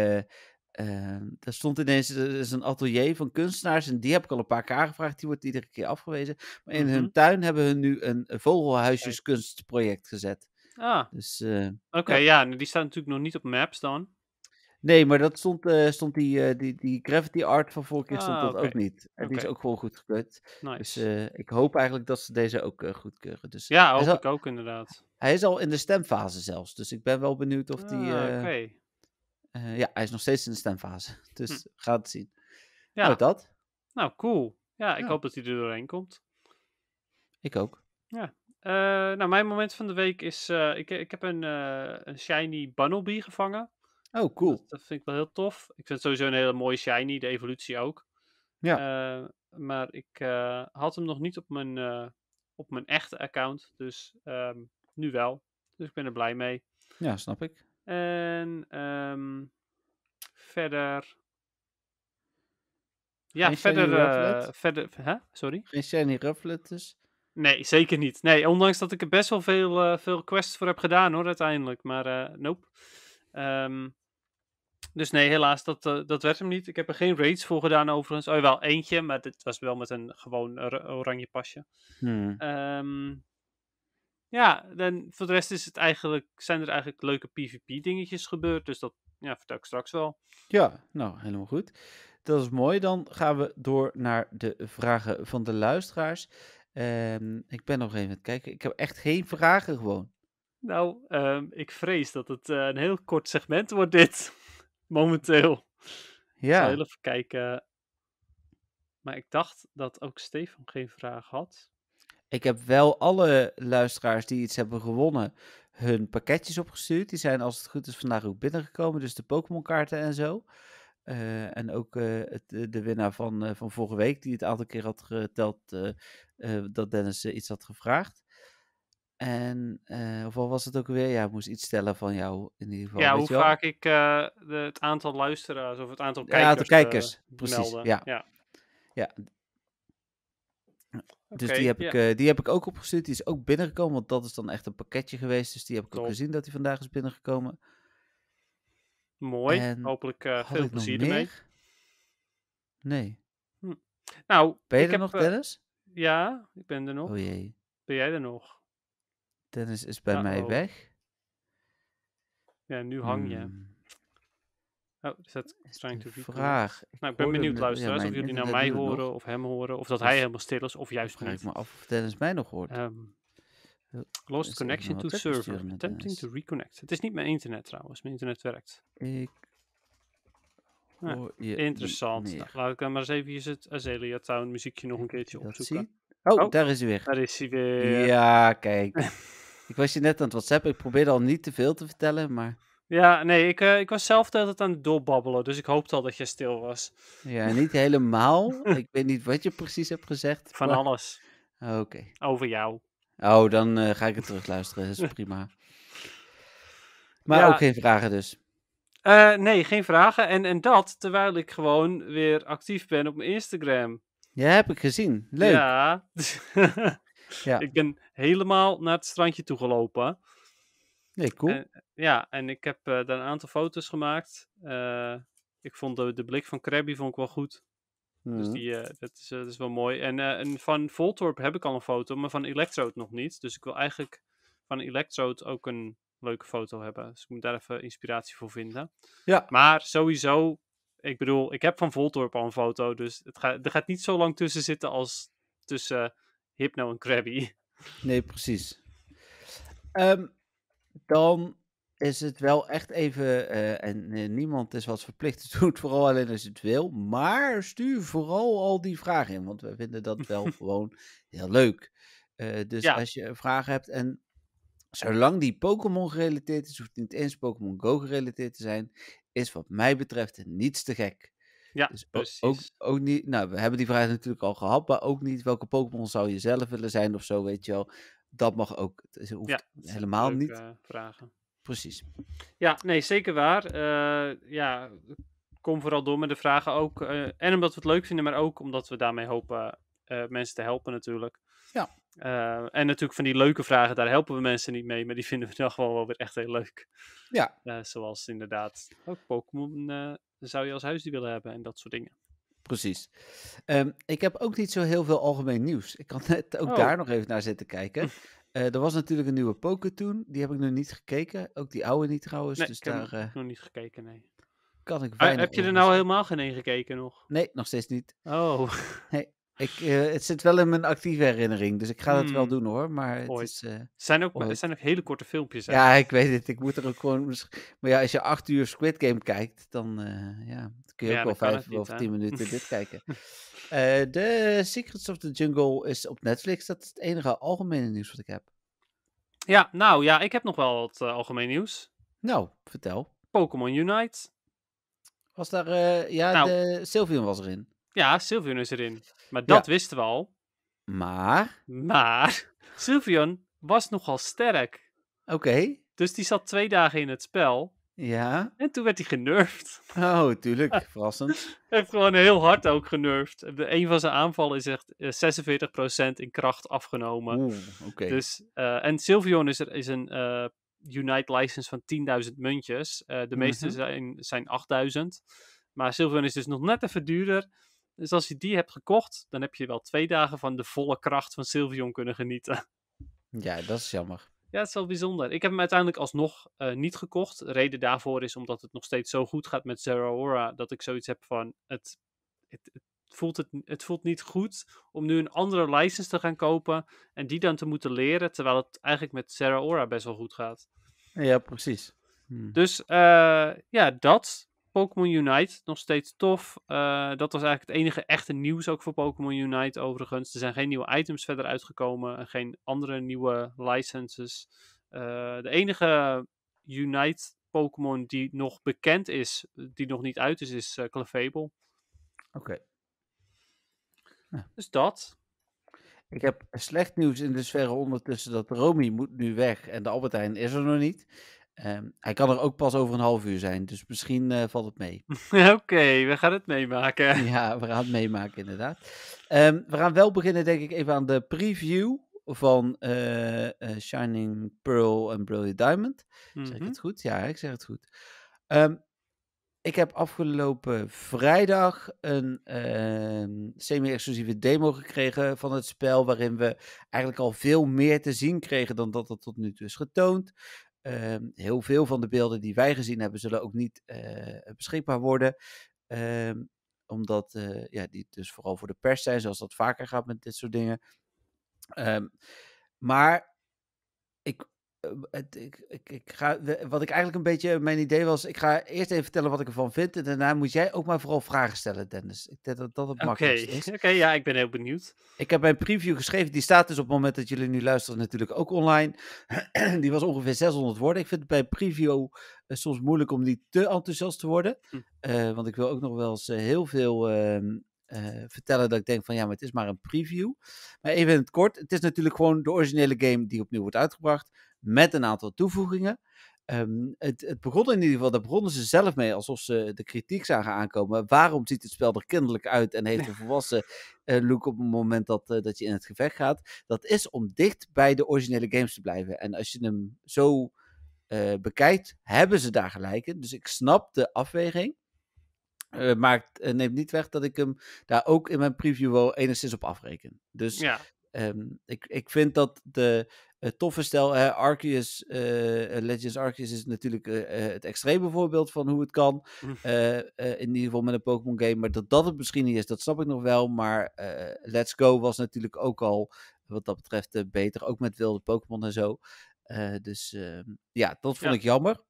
[SPEAKER 1] Uh, stond ineens eh, er is een atelier van kunstenaars. En die heb ik al een paar keer aangevraagd. Die wordt iedere keer afgewezen. Maar in hun mhm. tuin hebben hun nu een eh, vogelhuisjeskunstproject gezet. Ah. Dus, eh,
[SPEAKER 2] Oké, ja. Die staat natuurlijk nog niet op maps dan.
[SPEAKER 1] Nee, maar dat stond, stond die, die, die Gravity Art van vorige keer stond ah, dat ook niet. En die is ook gewoon goed dus, Nice. Dus ik hoop eigenlijk dat ze deze ook goedkeuren. Dus, ja, hoop ik ook inderdaad. Hij is al in de stemfase zelfs. Dus ik ben wel benieuwd of die die... Ah, oké. Eh, ja, hij is nog steeds in de stemfase. Dus hm. gaat ga het zien. Ja. Nou, dat.
[SPEAKER 2] Nou, cool. Ja, ik hoop dat hij er doorheen komt. Ik ook. Ja. Eh, nou, mijn moment van de week is... Eh, ik, ik heb een, een shiny Bunnelby gevangen. Oh, cool. Dat, vind ik wel heel tof. Ik vind het sowieso een hele mooie shiny. De evolutie ook. Ja. maar ik had hem nog niet op mijn, op mijn echte account. Dus ehm, nu wel. Dus ik ben er blij mee. Ja, snap ik. En ehm, verder. Ja, verder. Eh, verder hè? Sorry? Geen Shiny Rufflet dus. Nee, zeker niet. Nee, ondanks dat ik er best wel veel, eh, veel quests voor heb gedaan hoor, uiteindelijk. Maar uh, nope. Ehm, dus nee, helaas, dat, dat werd hem niet. Ik heb er geen raids voor gedaan overigens. Oh, wel eentje, maar dit was wel met een gewoon oranje pasje. Hmm. Ehm, ja, en voor de rest is het eigenlijk, zijn er eigenlijk leuke PvP-dingetjes gebeurd. Dus dat ja, vertel ik straks wel.
[SPEAKER 1] Ja, nou, helemaal goed. Dat is mooi. Dan gaan we door naar de vragen van de luisteraars. Ehm, ik ben nog even aan het kijken. Ik heb echt geen vragen gewoon. Nou,
[SPEAKER 2] ehm, ik vrees dat het eh, een heel kort segment wordt dit. Momenteel. Ja. zal even kijken. Maar ik dacht dat ook Stefan geen vraag had.
[SPEAKER 1] Ik heb wel alle luisteraars die iets hebben gewonnen hun pakketjes opgestuurd. Die zijn als het goed is vandaag ook binnengekomen. Dus de Pokémon kaarten en zo. Eh, en ook eh, het, eh, de winnaar van, van vorige week, die het aantal keer had geteld dat Dennis iets had gevraagd. En, of al was het ook weer, ja, ik moest iets stellen van jou in ieder geval. Ja, hoe vaak
[SPEAKER 2] ik de, het aantal luisteraars of het aantal kijkers. Ja, het aantal kijkers, precies. Ja. ja.
[SPEAKER 1] Ja dus die heb, ik, eh, die heb ik ook opgestuurd. Die is ook binnengekomen, want dat is dan echt een pakketje geweest. Dus die heb ik ook gezien dat hij vandaag is binnengekomen.
[SPEAKER 2] Mooi. Hopelijk eh, veel plezier ermee. Nee. Hm. Nou, ben je er nog, eh, Dennis? ja, ik ben er nog. Oh jee. Ben jij er nog?
[SPEAKER 1] Dennis is bij mij weg.
[SPEAKER 2] Ja, nu hang je. Hmm. Oh, is dat trying to vraag. Ik nou, ik ben benieuwd, luisteraars, of jullie nou mij horen of hem horen, of dat hij helemaal stil is, of juist niet. Ik me af
[SPEAKER 1] of Dennis mij nog hoort. Ehm,
[SPEAKER 2] lost connection to server, attempting to reconnect. Het is niet mijn internet trouwens, mijn internet werkt. Ik ah, interessant. Nou, laat ik dan maar eens even het Azalea Town muziekje nog een keertje
[SPEAKER 1] opzoeken. Oh, oh, daar is hij weer. Daar
[SPEAKER 2] is hij weer.
[SPEAKER 1] Ja, kijk. ik was je net aan het WhatsApp. Ik probeerde al niet te veel te vertellen, maar...
[SPEAKER 2] Ja, nee, ik, uh, ik was zelf altijd aan het doorbabbelen, dus ik hoopte al dat je stil was.
[SPEAKER 1] Ja, niet helemaal. ik weet niet wat je precies hebt
[SPEAKER 2] gezegd. Van alles. Oké. Over jou.
[SPEAKER 1] Oh, dan eh, ga ik het terugluisteren, dat is prima. Maar ook geen vragen dus?
[SPEAKER 2] Eh, nee, geen vragen. En, en dat terwijl ik gewoon weer actief ben op mijn Instagram.
[SPEAKER 1] Ja, heb ik gezien. Leuk. Ja. ja.
[SPEAKER 2] Ik ben helemaal naar het strandje toe gelopen.
[SPEAKER 1] Nee, cool. Eh,
[SPEAKER 2] ja, en ik heb eh, daar een aantal foto's gemaakt. Eh, ik vond de, de blik van Krabby vond ik wel goed. Dus mhm. die, uh, dat, is, is wel mooi. En, van Voltorp heb ik al een foto, maar van Electrode nog niet. Dus ik wil eigenlijk van Electrode ook een leuke foto hebben. Dus ik moet daar even inspiratie voor vinden. Ja. Maar sowieso, ik bedoel, ik heb van Voltorp al een foto. Dus het gaat, er gaat niet zo lang tussen zitten als tussen Hypno en Krabby.
[SPEAKER 1] Nee, precies. Um, dan is het wel echt even, eh, en eh, niemand is wat verplicht, te dus doen vooral alleen als het wil, maar stuur vooral al die vragen in, want we vinden dat wel gewoon heel leuk. Eh, dus als je vragen hebt en zolang die Pokémon gerelateerd is, hoeft niet eens Pokémon Go gerelateerd te zijn, is wat mij betreft niets te gek. Ja, dus precies. Ook, ook niet, nou, we hebben die vraag natuurlijk al gehad, maar ook niet welke Pokémon zou je zelf willen zijn of zo, weet je wel dat mag ook. Het hoeft helemaal niet. vragen. Precies.
[SPEAKER 2] Ja, nee, zeker waar. Eh, ja, kom vooral door met de vragen ook. Eh, en omdat we het leuk vinden, maar ook omdat we daarmee hopen eh, mensen te helpen natuurlijk. Ja. en natuurlijk van die leuke vragen, daar helpen we mensen niet mee, maar die vinden we dan gewoon wel weer echt heel leuk. Ja. zoals inderdaad, ook Pokémon zou je als huisdier willen hebben en dat soort dingen.
[SPEAKER 1] Precies. Ehm, ik heb ook niet zo heel veel algemeen nieuws. Ik kan net ook oh. daar nog even naar zitten kijken. Eh, er was natuurlijk een nieuwe poker toen. Die heb ik nog niet gekeken. Ook die oude niet trouwens. Nee, dus ik daar, heb
[SPEAKER 2] eh, nog niet gekeken, nee.
[SPEAKER 1] Kan ik ah, heb je er nou
[SPEAKER 2] helemaal geen één gekeken nog?
[SPEAKER 1] Nee, nog steeds niet. Oh. Nee, ik, eh, het zit wel in mijn actieve herinnering, dus ik ga het wel hmm. doen hoor. Maar het is, eh, zijn ook, ooit.
[SPEAKER 2] zijn ook hele korte filmpjes. Ja, ik
[SPEAKER 1] weet het. Ik moet er ook gewoon. Maar ja, als je acht uur Squid Game kijkt, dan eh, ja, kun je ook wel vijf of tien minuten dit kijken. De Secrets of the Jungle is op Netflix. Dat is het enige algemene nieuws wat ik heb. Ja, nou ja, ik heb nog wel
[SPEAKER 2] wat algemeen nieuws.
[SPEAKER 1] Nou, vertel.
[SPEAKER 2] Pokémon Unite.
[SPEAKER 1] Was daar, ja, nou, de, Sylvian was erin.
[SPEAKER 2] Ja, Sylvian is erin. Maar dat wisten we al.
[SPEAKER 1] Maar?
[SPEAKER 2] Maar, Sylveon was nogal sterk. Oké. Dus die zat twee dagen in het spel.
[SPEAKER 1] Ja. En toen
[SPEAKER 2] werd hij genurfd.
[SPEAKER 1] Oh, tuurlijk. Verrassend.
[SPEAKER 2] hij heeft gewoon heel hard ook genurfd. Een van zijn aanvallen is echt 46% eh, in kracht afgenomen.
[SPEAKER 1] Oeh, oké. Dus,
[SPEAKER 2] eh, en Sylvion is, er, is een uh, Unite license van 10.000 muntjes. de meeste mhm. zijn, zijn 8.000. Maar Sylvion is dus nog net even duurder. Dus als je die hebt gekocht, dan heb je wel twee dagen van de volle kracht van Sylveon kunnen genieten.
[SPEAKER 1] Ja, dat is jammer.
[SPEAKER 2] Ja, het is wel bijzonder. Ik heb hem uiteindelijk alsnog eh, niet gekocht. Reden daarvoor is omdat het nog steeds zo goed gaat met Zeraora, dat ik zoiets heb van, het, het, het voelt het, het voelt niet goed om nu een andere license te gaan kopen en die dan te moeten leren, terwijl het eigenlijk met Zeraora best wel goed gaat.
[SPEAKER 1] Ja, precies. Hm.
[SPEAKER 2] Dus eh, ja, dat. Pokémon Unite, nog steeds tof. Eh, dat was eigenlijk het enige echte nieuws ook voor Pokémon Unite overigens. Er zijn geen nieuwe items verder uitgekomen en geen andere nieuwe licenses. Eh, de enige Unite Pokémon die nog bekend is, die nog niet uit is, is uh, Clefable. Oké. Dus dat.
[SPEAKER 1] Ik heb slecht nieuws in de sfeer ondertussen dat Romy moet nu weg en de Albertijn is er nog niet. Ehm, hij kan er ook pas over een half uur zijn, dus misschien eh, valt het mee. Oké, we gaan het meemaken. Ja, we gaan het meemaken, inderdaad. Ehm, we gaan wel beginnen, denk ik, even aan de preview van eh, eh, Shining Pearl en Brilliant Diamond. Zeg ik mhm. het goed? Ja, ik zeg het goed. Ehm, ik heb afgelopen vrijdag een semi-exclusieve demo gekregen van het spel, waarin we eigenlijk al veel meer te zien kregen dan dat het tot nu toe is getoond. Ehm, heel veel van de beelden die wij gezien hebben, zullen ook niet eh, beschikbaar worden. Ehm, omdat eh, ja, die dus vooral voor de pers zijn, zoals dat vaker gaat met dit soort dingen. Ehm, maar eh, ik, ik, ik, ga, wat ik eigenlijk een beetje mijn idee was, ik ga eerst even vertellen wat ik ervan vind. En daarna moet jij ook maar vooral vragen stellen, Dennis. Ik denk dat dat het makkelijk is. Oké, okay, ja, ik ben heel benieuwd. Ik heb mijn preview geschreven. Die staat dus op het moment dat jullie nu luisteren natuurlijk ook online. die was ongeveer 600 woorden. Ik vind het bij preview eh, soms moeilijk om niet te enthousiast te worden. Hm. Eh, want ik wil ook nog wel eens heel veel... Ehm, vertellen dat ik denk van ja, maar het is maar een preview. Maar even in het kort, het is natuurlijk gewoon de originele game die opnieuw wordt uitgebracht met een aantal toevoegingen. Ehm, het, het, begon in ieder geval, daar begonnen ze zelf mee alsof ze de kritiek zagen aankomen. Waarom ziet het spel er kinderlijk uit en heeft een volwassen eh, look op het moment dat, eh, dat je in het gevecht gaat? Dat is om dicht bij de originele games te blijven. En als je hem zo eh, bekijkt, hebben ze daar gelijk in. Dus ik snap de afweging. maar het neemt niet weg dat ik hem daar ook in mijn preview wel enigszins op afreken. Dus ja. Ehm, ik, ik vind dat de toffe stel, hè, Arceus, eh, eh, Legends Arceus is natuurlijk eh, het extreme voorbeeld van hoe het kan. Hm. in ieder geval met een Pokémon game. Maar dat dat het misschien niet is, dat snap ik nog wel. Maar Let's Go was natuurlijk ook al wat dat betreft beter. Ook met wilde Pokémon en zo. dus ehm, ja, dat vond ik jammer.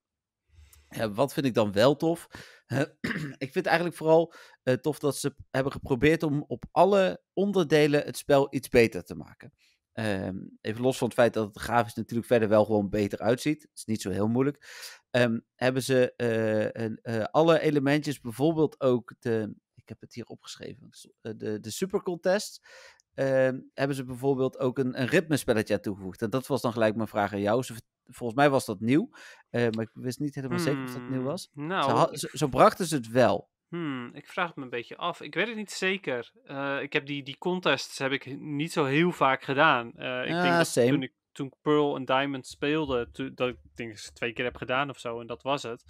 [SPEAKER 1] Eh, wat vind ik dan wel tof? ik vind eigenlijk vooral eh, tof dat ze hebben geprobeerd om op alle onderdelen het spel iets beter te maken. Ehm, even los van het feit dat het grafisch natuurlijk verder wel gewoon beter uitziet. Het is niet zo heel moeilijk. Ehm, hebben ze eh, een, alle elementjes, bijvoorbeeld ook de. Ik heb het hier opgeschreven. De, de Super Contest. Ehm, hebben ze bijvoorbeeld ook een, een ritmespelletje toegevoegd. En dat was dan gelijk mijn vraag aan jou. Ze volgens mij was dat nieuw. Eh, maar ik wist niet helemaal zeker of dat nieuw hmm, was. Nou, zo brachten ze het wel.
[SPEAKER 2] Hmm, ik vraag het me een beetje af. Ik weet het niet zeker. Eh, ik heb die, die contests heb ik niet zo heel vaak gedaan. Uh, ik denk ah, dat toen ik toen Pearl en Diamond speelde, to, dat ik denk ik twee keer heb gedaan of zo en dat was het.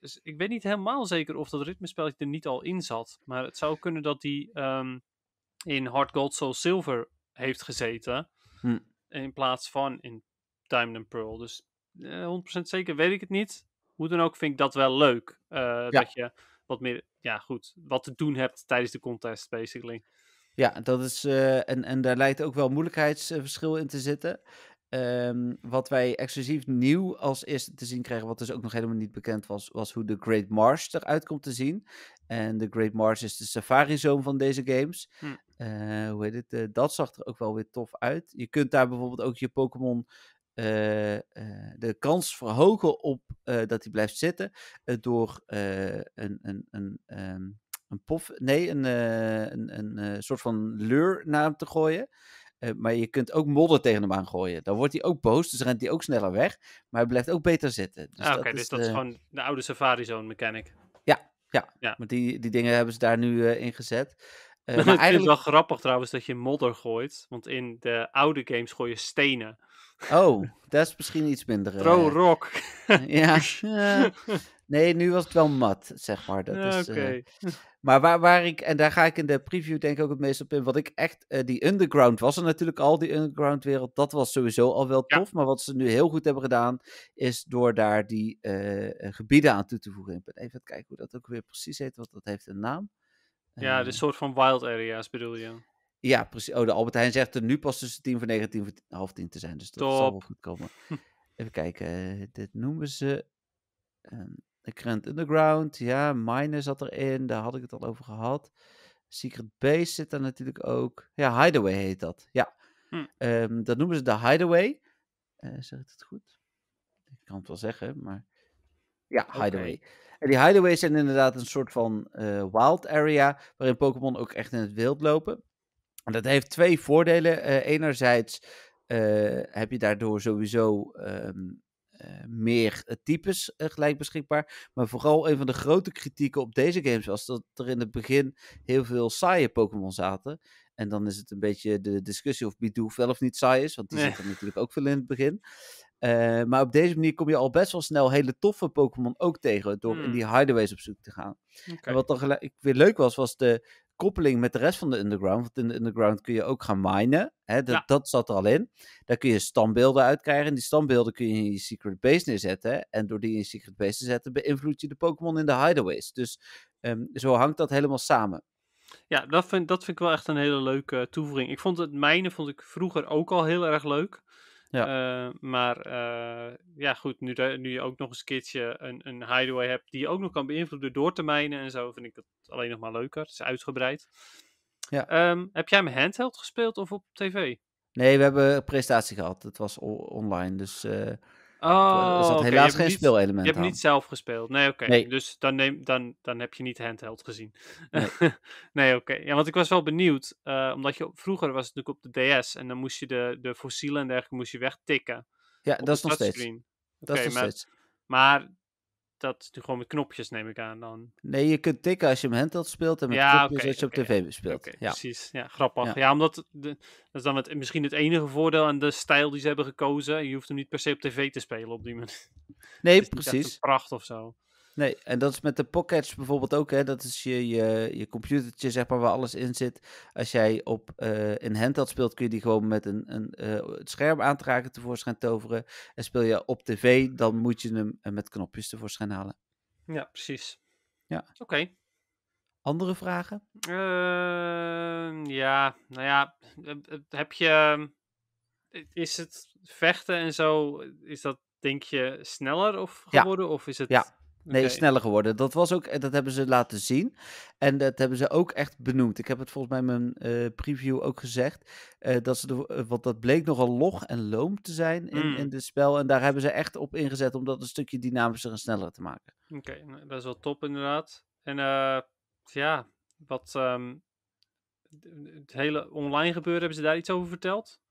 [SPEAKER 2] Dus ik weet niet helemaal zeker of dat ritmespelletje er niet al in zat. Maar het zou kunnen dat die ehm, in Hard Gold Soul Silver heeft gezeten. Hm. In plaats van in Time and Pearl. Dus 100% eh, zeker weet ik het niet. Hoe dan ook vind ik dat wel leuk. Eh, dat je wat meer, ja goed, wat te doen hebt tijdens de contest, basically.
[SPEAKER 1] Ja, dat is, eh, en, en daar lijkt ook wel moeilijkheidsverschil in te zitten. Ehm, wat wij exclusief nieuw als eerste te zien kregen, wat dus ook nog helemaal niet bekend was, was hoe de Great Marsh eruit komt te zien. En de Great Marsh is de safari-zone van deze games. Hm. hoe heet het? dat zag er ook wel weer tof uit. Je kunt daar bijvoorbeeld ook je Pokémon eh, eh, de kans verhogen op eh, dat hij blijft zitten door een, een, een, um, een pof, nee, een, een, een soort van leur naar hem te gooien. maar je kunt ook modder tegen hem aan gooien. Dan wordt hij ook boos, dus rent hij ook sneller weg. Maar hij blijft ook beter zitten. Dus ah, Oké, dus dat is gewoon
[SPEAKER 2] de oude Safari Zone mechanic.
[SPEAKER 1] Ja, ja. ja. Maar die, die dingen hebben ze daar nu uh, in gezet. maar eigenlijk... Het is
[SPEAKER 2] wel grappig trouwens dat je modder gooit. Want in de oude games gooi je stenen.
[SPEAKER 1] Oh, dat is misschien iets minder. Pro-rock. Eh, ja. Nee, nu was het wel mat, zeg maar. Dat is, eh, okay. maar waar, waar ik, en daar ga ik in de preview denk ik ook het meest op in. Wat ik echt, eh, die underground was er natuurlijk al, die underground wereld. Dat was sowieso al wel tof. Maar wat ze nu heel goed hebben gedaan, is door daar die gebieden aan toe te voegen. Ik even kijken hoe dat ook weer precies heet, want dat heeft een naam.
[SPEAKER 2] Ja, de soort van wild areas bedoel je.
[SPEAKER 1] Ja, precies. Oh, de Albert Heijn zegt er nu pas tussen tien voor 19 en half tien te zijn. Dus dat zal wel goed komen. Even kijken. Eh, dit noemen ze. Um, de Underground. Ja, Miner zat erin. Daar had ik het al over gehad. Secret Base zit daar natuurlijk ook. Ja, Hideaway heet dat. Ja. Hm. Ehm, dat noemen ze de Hideaway. Eh, zeg ik het goed? Ik kan het wel zeggen, maar. Ja, Hideaway. En die hideaways zijn inderdaad een soort van eh, wild area, waarin Pokémon ook echt in het wild lopen. Dat heeft twee voordelen. Eh, enerzijds eh, heb je daardoor sowieso ehm, eh, meer types gelijk beschikbaar. Maar vooral een van de grote kritieken op deze games was dat er in het begin heel veel saaie Pokémon zaten. En dan is het een beetje de discussie of Bidoof wel of niet saai is. Want die zitten natuurlijk ook veel in het begin. maar op deze manier kom je al best wel snel hele toffe Pokémon ook tegen. Door in hmm. die hideaways op zoek te gaan. En wat dan gelijk weer leuk was, was de, koppeling met de rest van de underground. Want in de underground kun je ook gaan minen. Hè, dat, dat zat er al in. Daar kun je standbeelden uitkrijgen En die standbeelden kun je in je secret base neerzetten. En door die in je secret base te zetten, beïnvloed je de Pokémon in de hideaways. Dus ehm, zo hangt dat helemaal samen.
[SPEAKER 2] Ja, dat vind, dat vind ik wel echt een hele leuke toevoeging. Ik vond het mijnen vond ik vroeger ook al heel erg leuk. Ja. Eh, maar eh, ja, goed, nu, nu je ook nog eens een keertje een, een hideaway hebt die je ook nog kan beïnvloeden door termijnen en zo, vind ik dat alleen nog maar leuker. Het is uitgebreid. Ja. Ehm, heb jij hem handheld gespeeld of op tv?
[SPEAKER 1] Nee, we hebben een presentatie gehad. Het was online, dus... Eh, Oh, er zat helaas geen niet, Je hebt niet
[SPEAKER 2] zelf gespeeld. Nee, oké. Dus dan, neem, dan, dan heb je niet handheld gezien. Nee, oké. Ja, want ik was wel benieuwd. Eh, omdat je vroeger was het natuurlijk op de DS. En dan moest je de, de fossielen en dergelijke moest je wegtikken. Ja, dat is nog steeds.
[SPEAKER 1] Dat is nog steeds.
[SPEAKER 2] Maar dat is gewoon met knopjes, neem ik aan dan. Nee, je
[SPEAKER 1] kunt tikken als je hem handheld speelt en met ja, knopjes als je op tv speelt. ja. Precies, ja, grappig. Ja,
[SPEAKER 2] omdat dat is dan het, misschien het enige voordeel aan de stijl die ze hebben gekozen. Je hoeft hem niet per se op tv te spelen op die manier. Nee, precies. pracht of zo.
[SPEAKER 1] Nee, en dat is met de pockets bijvoorbeeld ook. Hè? Dat is je, je, je computertje, zeg maar, waar alles in zit. Als jij op uh, een handheld speelt, kun je die gewoon met een, een uh, het scherm tevoorschijn toveren. En speel je op tv, dan moet je hem eh, met knopjes tevoorschijn halen.
[SPEAKER 2] Ja, precies. Ja. Oké.
[SPEAKER 1] Andere vragen?
[SPEAKER 2] Ehm, ja, nou ja, heb je. Is het vechten en zo, is dat denk je sneller of geworden?
[SPEAKER 1] Of is het. Ja. Nee, sneller geworden. Dat was ook, eh, dat hebben ze laten zien. En dat hebben ze ook echt benoemd. Ik heb het volgens mij in mijn eh, preview ook gezegd. Eh, dat ze de, want dat bleek nogal log en loom te zijn in, hmm. in dit spel. En daar hebben ze echt op ingezet om dat een stukje dynamischer en sneller te maken.
[SPEAKER 2] Oké, nou, dat is wel top inderdaad. En ja, wat ehm, het hele online gebeuren,
[SPEAKER 1] hebben ze daar iets over verteld?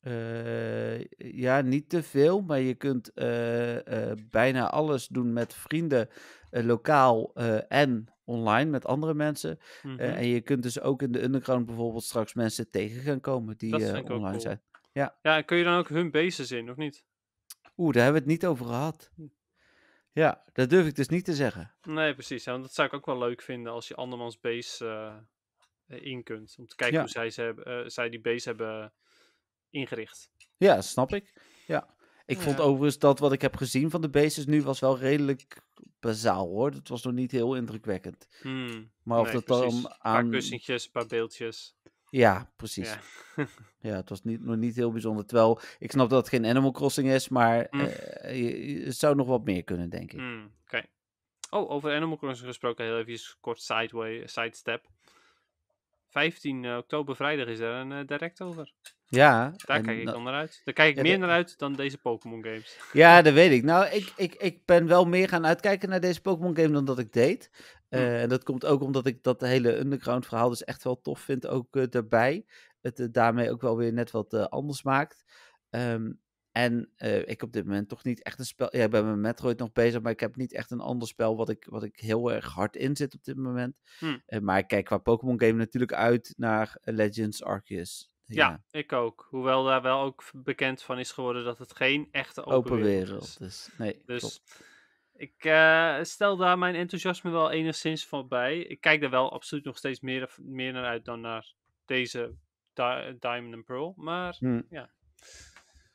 [SPEAKER 1] Eh, ja, niet te veel, maar je kunt eh, eh, bijna alles doen met vrienden, lokaal en online met andere mensen. Mhm. en je kunt dus ook in de underground bijvoorbeeld straks mensen tegen gaan komen die online zijn. Ja.
[SPEAKER 2] ja, kun je dan ook hun bases in, of niet?
[SPEAKER 1] Oeh, daar hebben we het niet over gehad. Hm. Ja, dat durf ik dus niet te zeggen.
[SPEAKER 2] Nee, precies. want dat zou ik ook wel leuk vinden als je andermans base in kunt. Om te kijken hoe zij, ze hebben, zij die base hebben ingericht.
[SPEAKER 1] Ja, snap ik. Ja. Ik vond overigens dat wat ik heb gezien van de bases nu was wel redelijk bazaal hoor. Het was nog niet heel indrukwekkend. Hmm. maar of dat aan... Een paar kussentjes,
[SPEAKER 2] een paar beeldjes. Ja, precies.
[SPEAKER 1] Ja, het was niet, nog niet heel bijzonder. Terwijl ik snap dat het geen Animal Crossing is, maar hmm. eh, het zou nog wat meer kunnen, denk ik. Hmm,
[SPEAKER 2] oké. Oh, over Animal Crossing gesproken, heel even kort sideway, sidestep. 15 eh, oktober, vrijdag, is er een eh, direct over.
[SPEAKER 1] Ja. Daar kijk ik dan naar
[SPEAKER 2] uit. Daar kijk ik meer naar uit dan deze Pokémon games.
[SPEAKER 1] Ja, dat weet ik. Nou, ik, ik, ik ben wel meer gaan uitkijken naar deze Pokémon game dan dat ik deed. Hm. Eh, en dat komt ook omdat ik dat hele underground verhaal dus echt wel tof vind ook eh, daarbij. Het eh, daarmee ook wel weer net wat anders maakt. Ehm, en ik op dit moment toch niet echt een spel... Ja, ik ben met Metroid nog bezig, maar ik heb niet echt een ander spel wat ik, wat ik heel erg hard in zit op dit moment. Hm. maar ik kijk qua Pokémon game natuurlijk uit naar Legends Arceus. Ja.
[SPEAKER 2] ik ook. Hoewel daar wel ook bekend van is geworden dat het geen echte open, wereld,
[SPEAKER 1] is. Dus, nee,
[SPEAKER 2] dus ik eh, stel daar mijn enthousiasme wel enigszins voorbij. bij. Ik kijk er wel absoluut nog steeds meer, meer naar uit dan naar deze Diamond and Pearl. Maar hm. ja.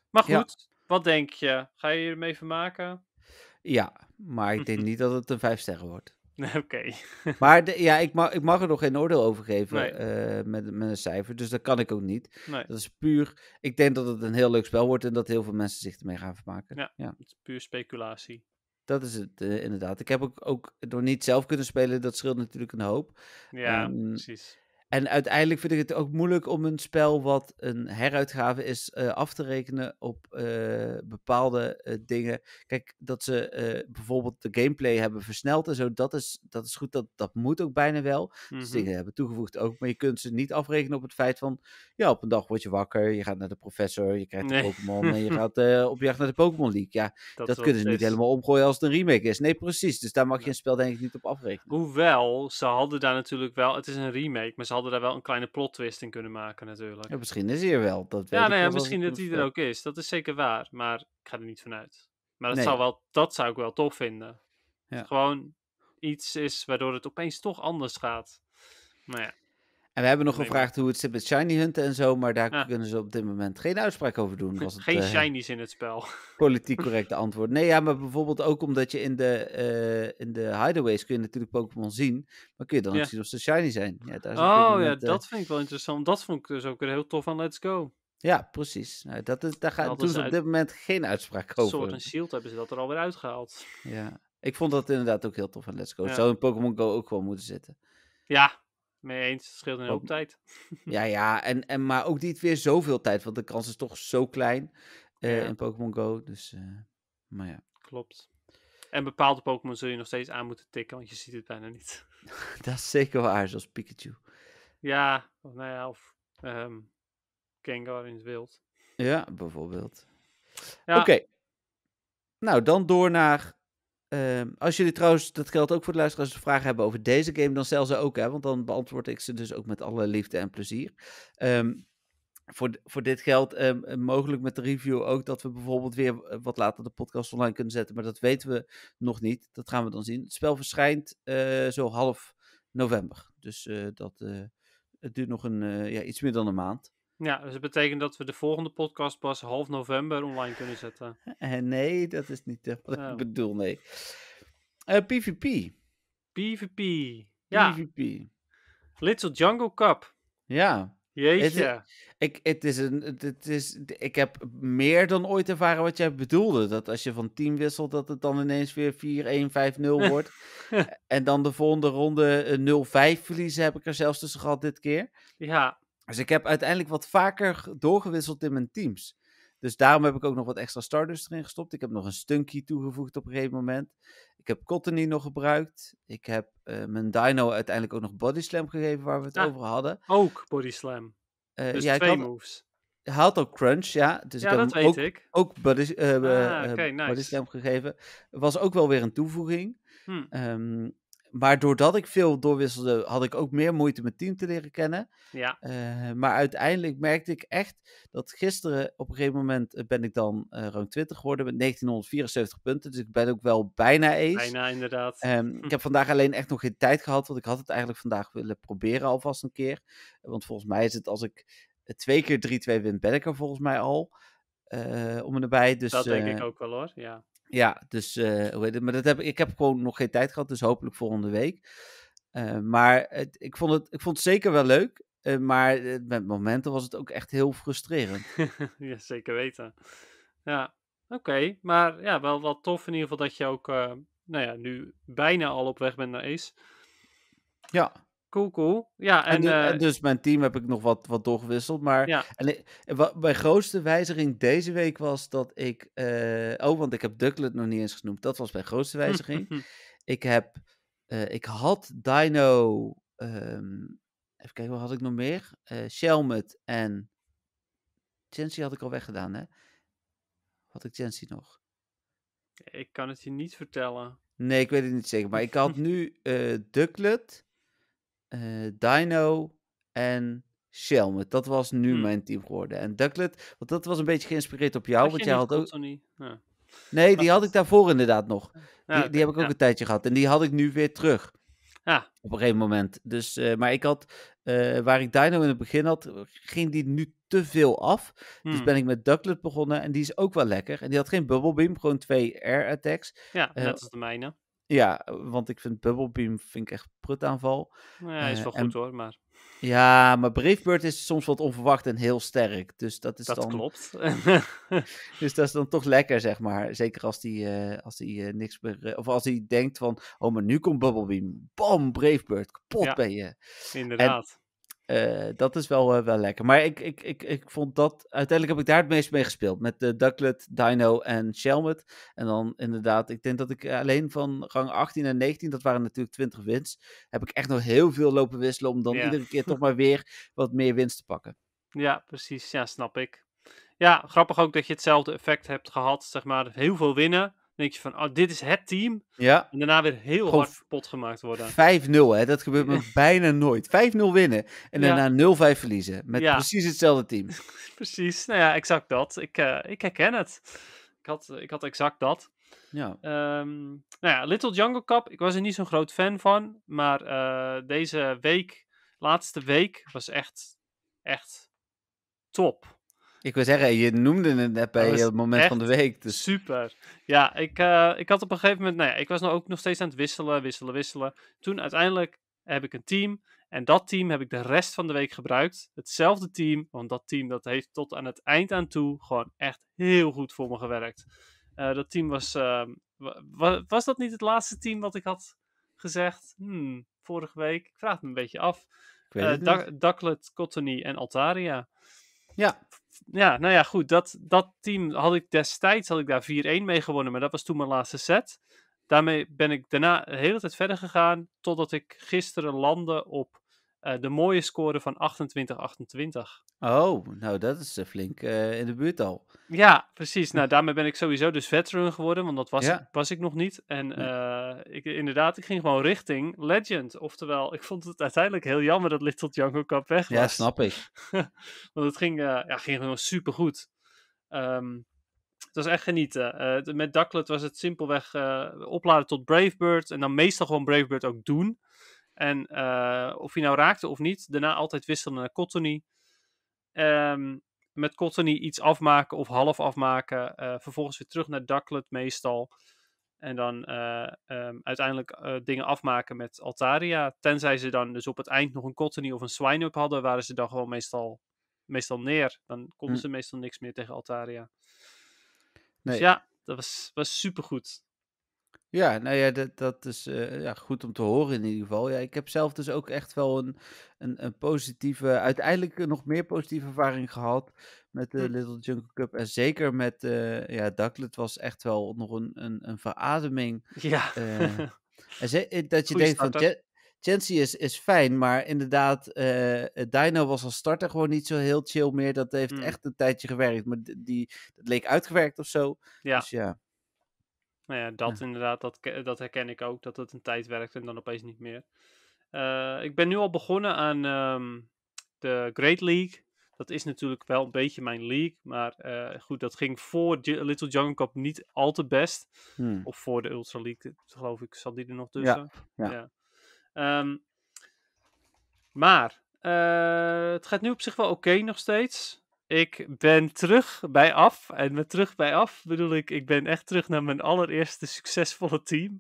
[SPEAKER 2] Maar goed, wat denk je? Ga je hiermee vermaken?
[SPEAKER 1] Ja, maar ik denk niet dat het een 5 sterren wordt. Oké. maar ja, ik mag, ik mag er nog geen oordeel over geven eh, met, met een cijfer. Dus dat kan ik ook niet. Dat is puur. Ik denk dat het een heel leuk spel wordt en dat heel veel mensen zich ermee gaan vermaken. Ja, het
[SPEAKER 2] is puur speculatie.
[SPEAKER 1] Dat is het eh, inderdaad. Ik heb ook, ook door niet zelf kunnen spelen, dat scheelt natuurlijk een hoop. Ja, ehm, precies. En uiteindelijk vind ik het ook moeilijk om een spel wat een heruitgave is eh, af te rekenen op eh, bepaalde eh, dingen. Kijk, dat ze bijvoorbeeld de gameplay hebben versneld en zo, dat is, dat is goed, dat, dat moet ook bijna wel. Dus mhm. dingen hebben toegevoegd ook, maar je kunt ze niet afrekenen op het feit van, ja, op een dag word je wakker, je gaat naar de professor, je krijgt een Pokémon en je gaat op jacht naar de Pokémon League. Ja,
[SPEAKER 2] dat, kunnen ze niet helemaal
[SPEAKER 1] omgooien als het een remake is. Nee, precies. Dus daar mag je een spel denk ik niet op afrekenen.
[SPEAKER 2] Hoewel, ze hadden daar natuurlijk wel, het is een remake, maar ze hadden hadden daar wel een kleine plot twist in kunnen maken natuurlijk. Ja,
[SPEAKER 1] misschien is hij er wel. Dat weet nou ja, nee, misschien dat hij er ook
[SPEAKER 2] is. Dat is zeker waar, maar ik ga er niet vanuit. Maar dat, zou, wel, dat zou ik wel tof vinden. Ja. Gewoon iets is waardoor het opeens toch anders gaat. Maar ja.
[SPEAKER 1] En we hebben nog gevraagd hoe het zit met shiny hunten en zo, maar daar kunnen ze op dit moment geen uitspraak over doen. geen eh, shinies in het spel. Politiek correcte antwoord. Nee, ja, maar bijvoorbeeld ook omdat je in de, eh, in de hideaways kun je natuurlijk Pokémon zien, maar kun je dan ook zien of ze shiny zijn. Ja, daar oh ja, eh, dat
[SPEAKER 2] vind ik wel interessant. Dat vond ik dus ook heel tof aan Let's Go.
[SPEAKER 1] Ja, precies. Nou, dat is, daar gaan ze op dit moment geen uitspraak over. Soort
[SPEAKER 2] Shield hebben ze dat er alweer uitgehaald.
[SPEAKER 1] Ja, ik vond dat inderdaad ook heel tof aan Let's Go. Zou in Pokémon Go ook gewoon moeten zitten.
[SPEAKER 2] Ja, Mee eens, het scheelt een hoop tijd.
[SPEAKER 1] Ja, ja, en, en, maar ook niet weer zoveel tijd, want de kans is toch zo klein uh, in Pokémon Go. Dus, eh, maar ja.
[SPEAKER 2] Klopt. En bepaalde Pokémon zul je nog steeds aan moeten tikken, want je ziet het bijna niet.
[SPEAKER 1] dat is zeker waar, zoals Pikachu.
[SPEAKER 2] Ja, of, nou ja, of um, in het wild.
[SPEAKER 1] Ja, bijvoorbeeld. Ja. Oké. Nou, dan door naar Ehm, als jullie trouwens, dat geldt ook voor de luisteraars, vragen hebben over deze game, dan stel ze ook, hè, want dan beantwoord ik ze dus ook met alle liefde en plezier. Ehm, voor, voor dit geldt ehm, mogelijk met de review ook dat we bijvoorbeeld weer eh, wat later de podcast online kunnen zetten, maar dat weten we nog niet. Dat gaan we dan zien. Het spel verschijnt eh, zo half november, dus eh, dat het duurt nog een, ja, iets meer dan een maand.
[SPEAKER 2] Ja, dus dat betekent dat we de volgende podcast pas half november online kunnen zetten.
[SPEAKER 1] Eh, nee, dat is niet eh, wat ik bedoel, nee. Uh, eh, PvP. PvP. Ja. Little Jungle Cup. Ja. Jeetje. ik, het is een, het is, ik heb meer dan ooit ervaren wat jij bedoelde. Dat als je van team wisselt, dat het dan ineens weer 4-1, 5-0 wordt. en dan de volgende ronde 0-5 verliezen heb ik er zelfs tussen gehad dit keer. Ja. Dus ik heb uiteindelijk wat vaker doorgewisseld in mijn teams. Dus daarom heb ik ook nog wat extra starters erin gestopt. Ik heb nog een Stunky toegevoegd op een gegeven moment. Ik heb Cottony nog gebruikt. Ik heb eh, mijn Dino uiteindelijk ook nog Body Slam gegeven waar we het ah, over hadden.
[SPEAKER 2] Ook Body
[SPEAKER 1] Slam. Uh, eh, dus ja, twee moves. Haalt ook Crunch, ja. Dus ik heb dat weet ook, ik. Ook body, uh, body Slam gegeven. Was ook wel weer een toevoeging. Hmm. Maar doordat ik veel doorwisselde, had ik ook meer moeite mijn team te leren kennen. Ja. Eh, maar uiteindelijk merkte ik echt dat gisteren op een gegeven moment eh, ben ik dan uh, rang 20 geworden met 1974 punten. Dus ik ben ook wel bijna eens. Bijna inderdaad. Ehm, ik heb vandaag alleen echt nog geen tijd gehad, want ik had het eigenlijk vandaag willen proberen alvast een keer. Want volgens mij is het als ik twee keer 3-2 win, ben ik er volgens mij al. om erbij. Dus, dat denk ik ook wel hoor, ja. Ja, dus eh, hoe heet het? Maar dat heb, ik heb gewoon nog geen tijd gehad, dus hopelijk volgende week. Eh, maar het, ik, vond het, ik vond het zeker wel leuk. Eh, maar met momenten was het ook echt heel frustrerend.
[SPEAKER 2] ja, zeker weten. Ja, oké. Maar ja, wel, wel tof in ieder geval dat je ook nou ja, nu bijna al op weg bent naar Ace.
[SPEAKER 1] Ja. Cool, cool. Ja, en, en, eh, dus mijn team heb ik nog wat, wat doorgewisseld. Maar ja. en, wat, mijn grootste wijziging deze week was dat ik. Eh, oh, want ik heb Ducklet nog niet eens genoemd. Dat was mijn grootste wijziging. ik heb. Eh, ik had Dino. Ehm, even kijken, wat had ik nog meer? Shelmet en. Chancy had ik al weggedaan, hè? Had ik Chancy nog?
[SPEAKER 2] Ik kan het je niet vertellen.
[SPEAKER 1] Nee, ik weet het niet zeker. Maar ik had nu Ducklet. Eh, Dino en Shelme. Dat was nu hmm. mijn team geworden. En Ducklet, want dat was een beetje geïnspireerd op jou. want jij had ook. Nee, die had ik daarvoor inderdaad nog. die, die heb ik ook een tijdje gehad. En die had ik nu weer terug. Op een gegeven moment. Dus, eh, maar ik had, eh, waar ik Dino in het begin had, ging die nu te veel af. Dus hmm. ben ik met Ducklet begonnen en die is ook wel lekker. En die had geen Bubble Beam, gewoon twee air attacks. Ja, net uh, de mijne. Ja, want ik vind Bubblebeam vind ik echt prutaanval. Nou is eh, wel goed hoor, maar... Ja, maar Brave is soms wat onverwacht en heel sterk. Dus dat is dat klopt. dus dat is dan toch lekker, zeg maar. Zeker als die, eh, als die eh, niks Of als hij denkt van, oh, maar nu komt Bubblebeam. Beam. Bam, Brave kapot ben je. inderdaad. Eh, dat is wel, eh, wel lekker. Maar ik, ik, ik, ik vond dat. Uiteindelijk heb ik daar het meest mee gespeeld. Met de Ducklet, Dino en Shelmet. En dan inderdaad, ik denk dat ik alleen van gang 18 en 19, dat waren natuurlijk 20 wins. Heb ik echt nog heel veel lopen wisselen. Om dan iedere keer toch maar weer wat meer winst te pakken.
[SPEAKER 2] Ja, precies. Ja, snap ik. Ja, grappig ook dat je hetzelfde effect hebt gehad. Zeg maar heel veel winnen denk je van, oh, dit is het team. Ja. En daarna weer heel hard pot gemaakt worden. 5-0,
[SPEAKER 1] hè? Dat gebeurt me bijna nooit. 5-0 winnen en daarna 0-5 verliezen. Met precies hetzelfde team.
[SPEAKER 2] precies. Nou ja, exact dat. Ik, eh, ik herken het. Ik had, ik had exact dat. Ja. Ehm, nou ja, Little Jungle Cup. Ik was er niet zo'n groot fan van. Maar eh, deze week, laatste week, was echt, echt
[SPEAKER 1] top. Ik wil zeggen, je noemde het net bij het moment van de week. Dus- super.
[SPEAKER 2] Ja, ik, eh, ik had op een gegeven moment, nou ja, ik was nou ook nog steeds aan het wisselen, wisselen, wisselen. Toen uiteindelijk heb ik een team en dat team heb ik de rest van de week gebruikt. Hetzelfde team, want dat team dat heeft tot aan het eind aan toe gewoon echt heel goed voor me gewerkt. Eh, dat team was, uh, was dat niet het laatste team wat ik had gezegd? Hmm, vorige week. Ik vraag het me een beetje af. Uh, eh, Ducklet, Cottony en Altaria. Ja ja, nou ja, goed. Dat, dat team had ik destijds had ik daar 4-1 mee gewonnen, maar dat was toen mijn laatste set. Daarmee ben ik daarna de hele tijd verder gegaan, totdat ik gisteren landde op eh, de mooie score van
[SPEAKER 1] 28-28. Oh, nou dat is eh, flink eh, in de buurt al.
[SPEAKER 2] Ja, precies. Nou, daarmee ben ik sowieso dus veteran geworden, want dat was, ik, was ik nog niet. En ik, inderdaad, ik ging gewoon richting Legend. Oftewel, ik vond het uiteindelijk heel jammer dat Little Django Cup weg was. Ja, snap ik. want het ging, ja, ging gewoon supergoed. Um, het was echt genieten. met Ducklet was het simpelweg opladen tot Brave Bird. En dan meestal gewoon Brave Bird ook doen. En eh, of hij nou raakte of niet, daarna altijd wisselen naar Cottony. Um, met Cottony iets afmaken of half afmaken. Eh, vervolgens weer terug naar Ducklet meestal. En dan eh, ehm, uiteindelijk dingen afmaken met Altaria. Tenzij ze dan dus op het eind nog een Cottony of een Swine-up hadden, waren ze dan gewoon meestal, meestal neer. Dan konden hm. ze meestal niks meer tegen Altaria. Dus nee. Dus ja, dat was, was supergoed.
[SPEAKER 1] Ja, nou ja, dat, dat is eh, ja, goed om te horen in ieder geval. Ja, ik heb zelf dus ook echt wel een, een, een positieve, uiteindelijk eh, nog meer positieve ervaring gehad met de hm. Little Jungle Cup. En zeker met, uh, ja, Ducklet was echt wel nog een, een, een verademing. Ja. en dat je denkt van, Chancy is, is fijn, maar inderdaad, uh, Dino was als starter gewoon niet zo heel chill meer. Dat heeft hm. echt een tijdje gewerkt, maar die, dat leek uitgewerkt of zo. Dus ja.
[SPEAKER 2] Nou ja, dat inderdaad, dat, dat herken ik ook. Dat het een tijd werkt en dan opeens niet meer. Eh, ik ben nu al begonnen aan ehm, de Great League. Dat is natuurlijk wel een beetje mijn league. Maar eh, goed, dat ging voor Little Jungle Cup niet al te best. Hmm. Of voor de Ultra League, geloof ik, zat die er nog tussen. Ja, ja. Ehm, maar eh, het gaat nu op zich wel oké nog steeds. Ik ben terug bij af. En met terug bij af bedoel ik, ik ben echt terug naar mijn allereerste succesvolle team.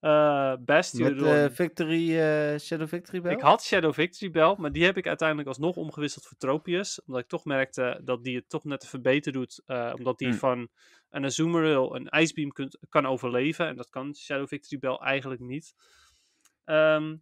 [SPEAKER 2] Uh, eh, best. Met uh, Victory, eh, Shadow
[SPEAKER 1] Victory Bell? Ik had
[SPEAKER 2] Shadow Victory Bell, maar die heb ik uiteindelijk alsnog omgewisseld voor Tropius. Omdat ik toch merkte dat die het toch net even beter doet. omdat die hmm. van een Azumarill een ijsbeam kunt, kan overleven. En dat kan Shadow Victory Bell eigenlijk niet. Ehm,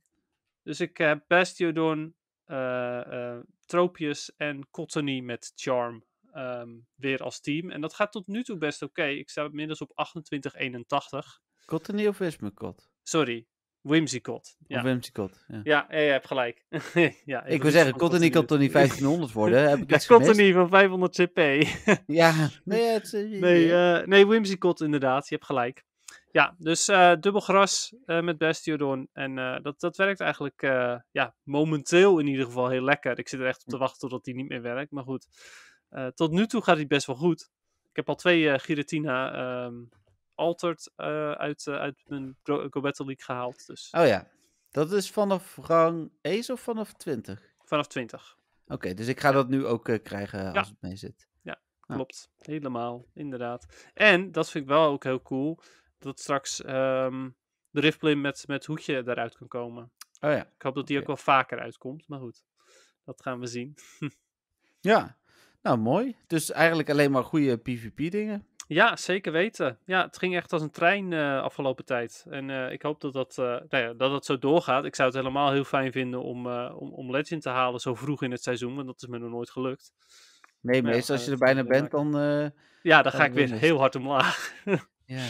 [SPEAKER 2] dus ik heb Bastiodon, eh, eh, Tropius en Cottony met Charm ehm, weer als team. En dat gaat tot nu toe best oké. Ik sta inmiddels op 2881.
[SPEAKER 1] Cottony of Wismecott?
[SPEAKER 2] Sorry, Whimsicott. Ja. Of Whimsicott, ja. Ja, je hebt gelijk. ja, ik wil zeggen, Cottony kan toch niet 1500 worden? Heb ik ja, Cottony van 500 CP.
[SPEAKER 1] ja, nee, het, nee, uh,
[SPEAKER 2] nee, Whimsicott inderdaad, je hebt gelijk. Ja, dus eh, dubbel gras eh, met Bestiodon. En eh, dat, dat werkt eigenlijk ja, momenteel in ieder geval heel lekker. Ik zit er echt op te hm. wachten totdat die niet meer werkt. Maar goed, tot nu toe gaat die best wel goed. Ik heb al twee Giratina um, Altered uit, uit mijn Go, Battle League gehaald. Dus. Oh ja,
[SPEAKER 1] dat is vanaf rang Ace of vanaf 20? Vanaf 20. Oké, dus ik ga dat nu ook krijgen als het mee zit.
[SPEAKER 2] Ja, ah. klopt. Helemaal, inderdaad. En, dat vind ik wel ook heel cool dat straks ehm, de Riftplay met, met hoedje daaruit kan komen. Oh ja. Ik hoop dat die ook wel vaker uitkomt, maar goed. Dat gaan we zien.
[SPEAKER 1] ja, nou mooi. Dus eigenlijk alleen maar goede PvP dingen.
[SPEAKER 2] Ja, zeker weten. Ja, het ging echt als een trein uh, afgelopen tijd. En eh, ik hoop dat dat, eh, nou ja, dat dat zo doorgaat. Ik zou het helemaal heel fijn vinden om, om, om Legend te halen zo vroeg in het seizoen. Want dat is me nog nooit gelukt. Nee, meestal als je er bijna bent,
[SPEAKER 1] dan... ja, dan, dan ga ik weer heel hard
[SPEAKER 2] omlaag. ja.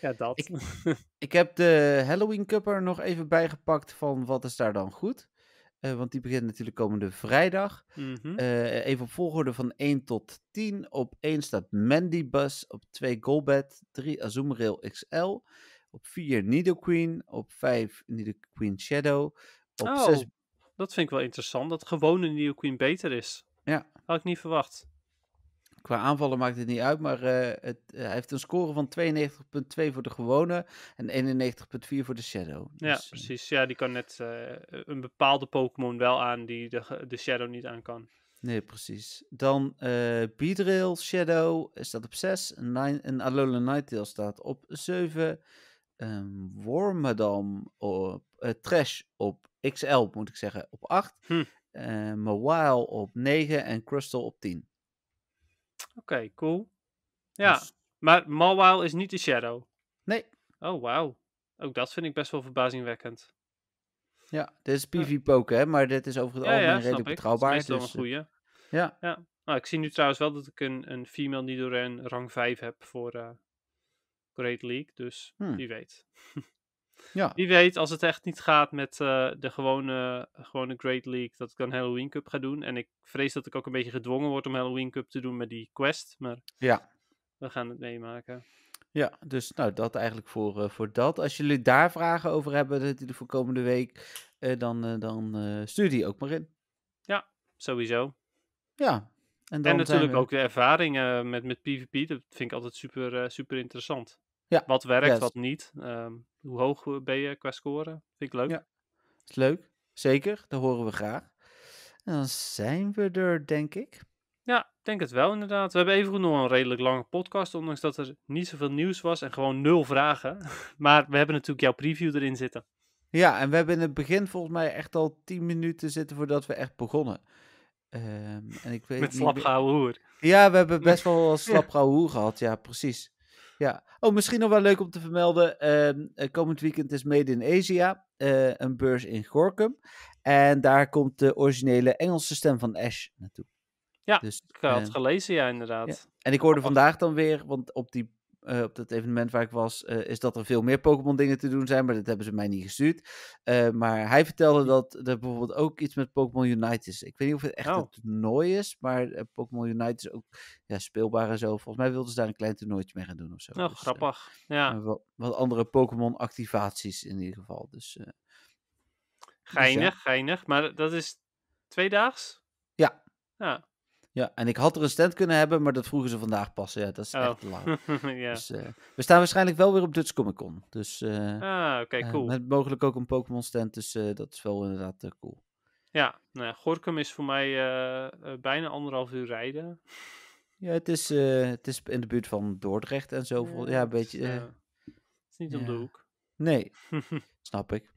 [SPEAKER 2] Ja, dat.
[SPEAKER 1] Ik, heb de Halloween Cup er nog even bijgepakt van wat is daar dan goed. Uh, want die begint natuurlijk komende vrijdag. Mm -hmm. uh, even op volgorde van 1 tot 10. Op 1 staat Mandybus. Op 2 Golbat. 3 Azumarill XL. Op 4 Nidoqueen. Op 5 Nidoqueen Shadow. Op oh,
[SPEAKER 2] dat vind ik wel interessant. Dat gewone Nidoqueen beter is. Ja. Had ik niet verwacht
[SPEAKER 1] qua aanvallen maakt het niet uit, maar eh, het, eh, hij heeft een score van 92,2 voor de gewone en 91,4 voor de Shadow.
[SPEAKER 2] ja, dus, eh, precies. Ja, die kan net een bepaalde Pokémon wel aan die de, de Shadow niet aan kan.
[SPEAKER 1] Nee, precies. Dan uh, Shadow staat op 6. een en Alolan Nightingale staat op 7. Um, ehm, Wormadam op Trash op XL, moet ik zeggen, op 8. Hm. Mawile ehm, op 9 en Crystal op 10.
[SPEAKER 2] Oké, cool. Ja, dus maar Mawile is niet de Shadow. Nee. Oh, wauw. Ook dat vind ik best wel verbazingwekkend.
[SPEAKER 1] Ja, dit is eh. Poke, hè? Maar dit is over het algemeen redelijk betrouwbaar. Dat is dus... een eh, goede. Ja.
[SPEAKER 2] ja. Nou, ik zie nu trouwens wel dat ik een, een female Nidoran rang 5 heb voor eh, Great League. Dus hmm. wie weet.
[SPEAKER 1] Ja. Wie weet, als het
[SPEAKER 2] echt niet gaat met eh, de gewone, gewone Great League, dat ik dan Halloween Cup ga doen. En ik vrees dat ik ook een beetje gedwongen word om Halloween Cup te doen met die quest. Maar ja. we gaan het meemaken.
[SPEAKER 1] Ja, dus nou, dat eigenlijk voor, eh, voor dat. Als jullie daar vragen over hebben eh, voor komende week, dan, dan stuur die ook maar in.
[SPEAKER 2] Ja, sowieso.
[SPEAKER 1] Ja. En, dan en natuurlijk ook
[SPEAKER 2] de ervaringen met, met PvP. Dat vind ik altijd super, super interessant.
[SPEAKER 1] Ja. Wat werkt, wat
[SPEAKER 2] niet. Um, hoe hoog eh, ben je qua score? Vind ik leuk.
[SPEAKER 1] Ja, is leuk. Zeker, dat horen we graag. En dan zijn we er, denk ik.
[SPEAKER 2] Ja, denk het wel inderdaad. We hebben even nog een redelijk lange podcast, ondanks dat er niet zoveel nieuws was en gewoon nul vragen. Maar we hebben natuurlijk jouw preview erin zitten.
[SPEAKER 1] Ja, en we hebben in het begin volgens mij echt al 10 minuten zitten voordat we echt begonnen. Um, en ik weet Met slapgouwe hoer. Ja, we hebben best wel slapgouwe hoer gehad, ja, precies. Ja. Oh, misschien nog wel leuk om te vermelden. Ehm, eh, komend weekend is Made in Asia, eh, een beurs in Gorkum. En daar komt de originele Engelse stem van Ash naartoe. Ja, dus, ik eh, had ehm,
[SPEAKER 2] gelezen, ja, inderdaad. Ja. En ik hoorde vandaag
[SPEAKER 1] dan weer, want op die eh, op dat evenement waar ik was, eh, is dat er veel meer Pokémon dingen te doen zijn, maar dat hebben ze mij niet gestuurd. Eh, maar hij vertelde dat er bijvoorbeeld ook iets met Pokémon Unite is. Ik weet niet of het echt een oh. toernooi is, maar Pokémon Unite is ook ja, speelbaar en zo. Volgens mij wilden ze daar een klein toernooitje mee gaan doen of zo. Nou, grappig. ja. Wat, wat, andere Pokémon activaties in ieder geval. Dus, dus
[SPEAKER 2] geinig, geinig. Maar dat is tweedaags? Ja. Ja,
[SPEAKER 1] ja, en ik had er een stand kunnen hebben, maar dat vroegen ze vandaag pas. Ja, dat is oh. echt lang. ja. dus, eh, we staan waarschijnlijk wel weer op Dutch Comic Con. Dus, eh, ah, oké, eh, cool. met mogelijk ook een Pokémon stand, dus dat is wel inderdaad cool.
[SPEAKER 2] Ja, nou, Gorkum is voor mij bijna anderhalf uur rijden.
[SPEAKER 1] Ja, het is, het is in de buurt van Dordrecht en zo. Ja, ja een beetje... het is niet om de hoek. Nee, snap ik.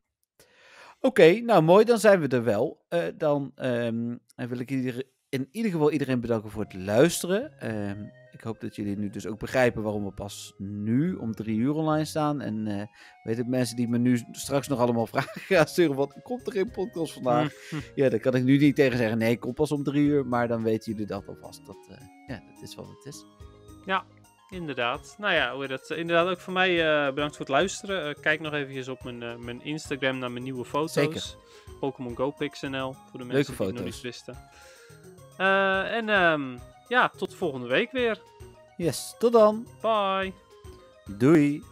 [SPEAKER 1] Oké, nou mooi, dan zijn we er wel. dan ehm, wil ik iedereen in ieder geval iedereen bedanken voor het luisteren. Ehm, ik hoop dat jullie nu dus ook begrijpen waarom we pas nu om drie uur online staan. En uh, weet het, mensen die me nu straks nog allemaal vragen gaan sturen: wat komt er in podcast vandaag? ja, daar kan ik nu niet tegen zeggen: nee, kom pas om drie uur. Maar dan weten jullie dat alvast. Dat, eh, ja, dat is wat het is.
[SPEAKER 2] Ja, Inderdaad. Nou ja, hoe dat, inderdaad ook voor mij eh, bedankt voor het luisteren. kijk nog eventjes op mijn, mijn Instagram naar mijn nieuwe foto's. Zeker. Pokemon Go voor de mensen die foto's. nog niet wisten. Eh, en ehm, ja, tot volgende week weer.
[SPEAKER 1] Yes, tot dan. Bye. Doei.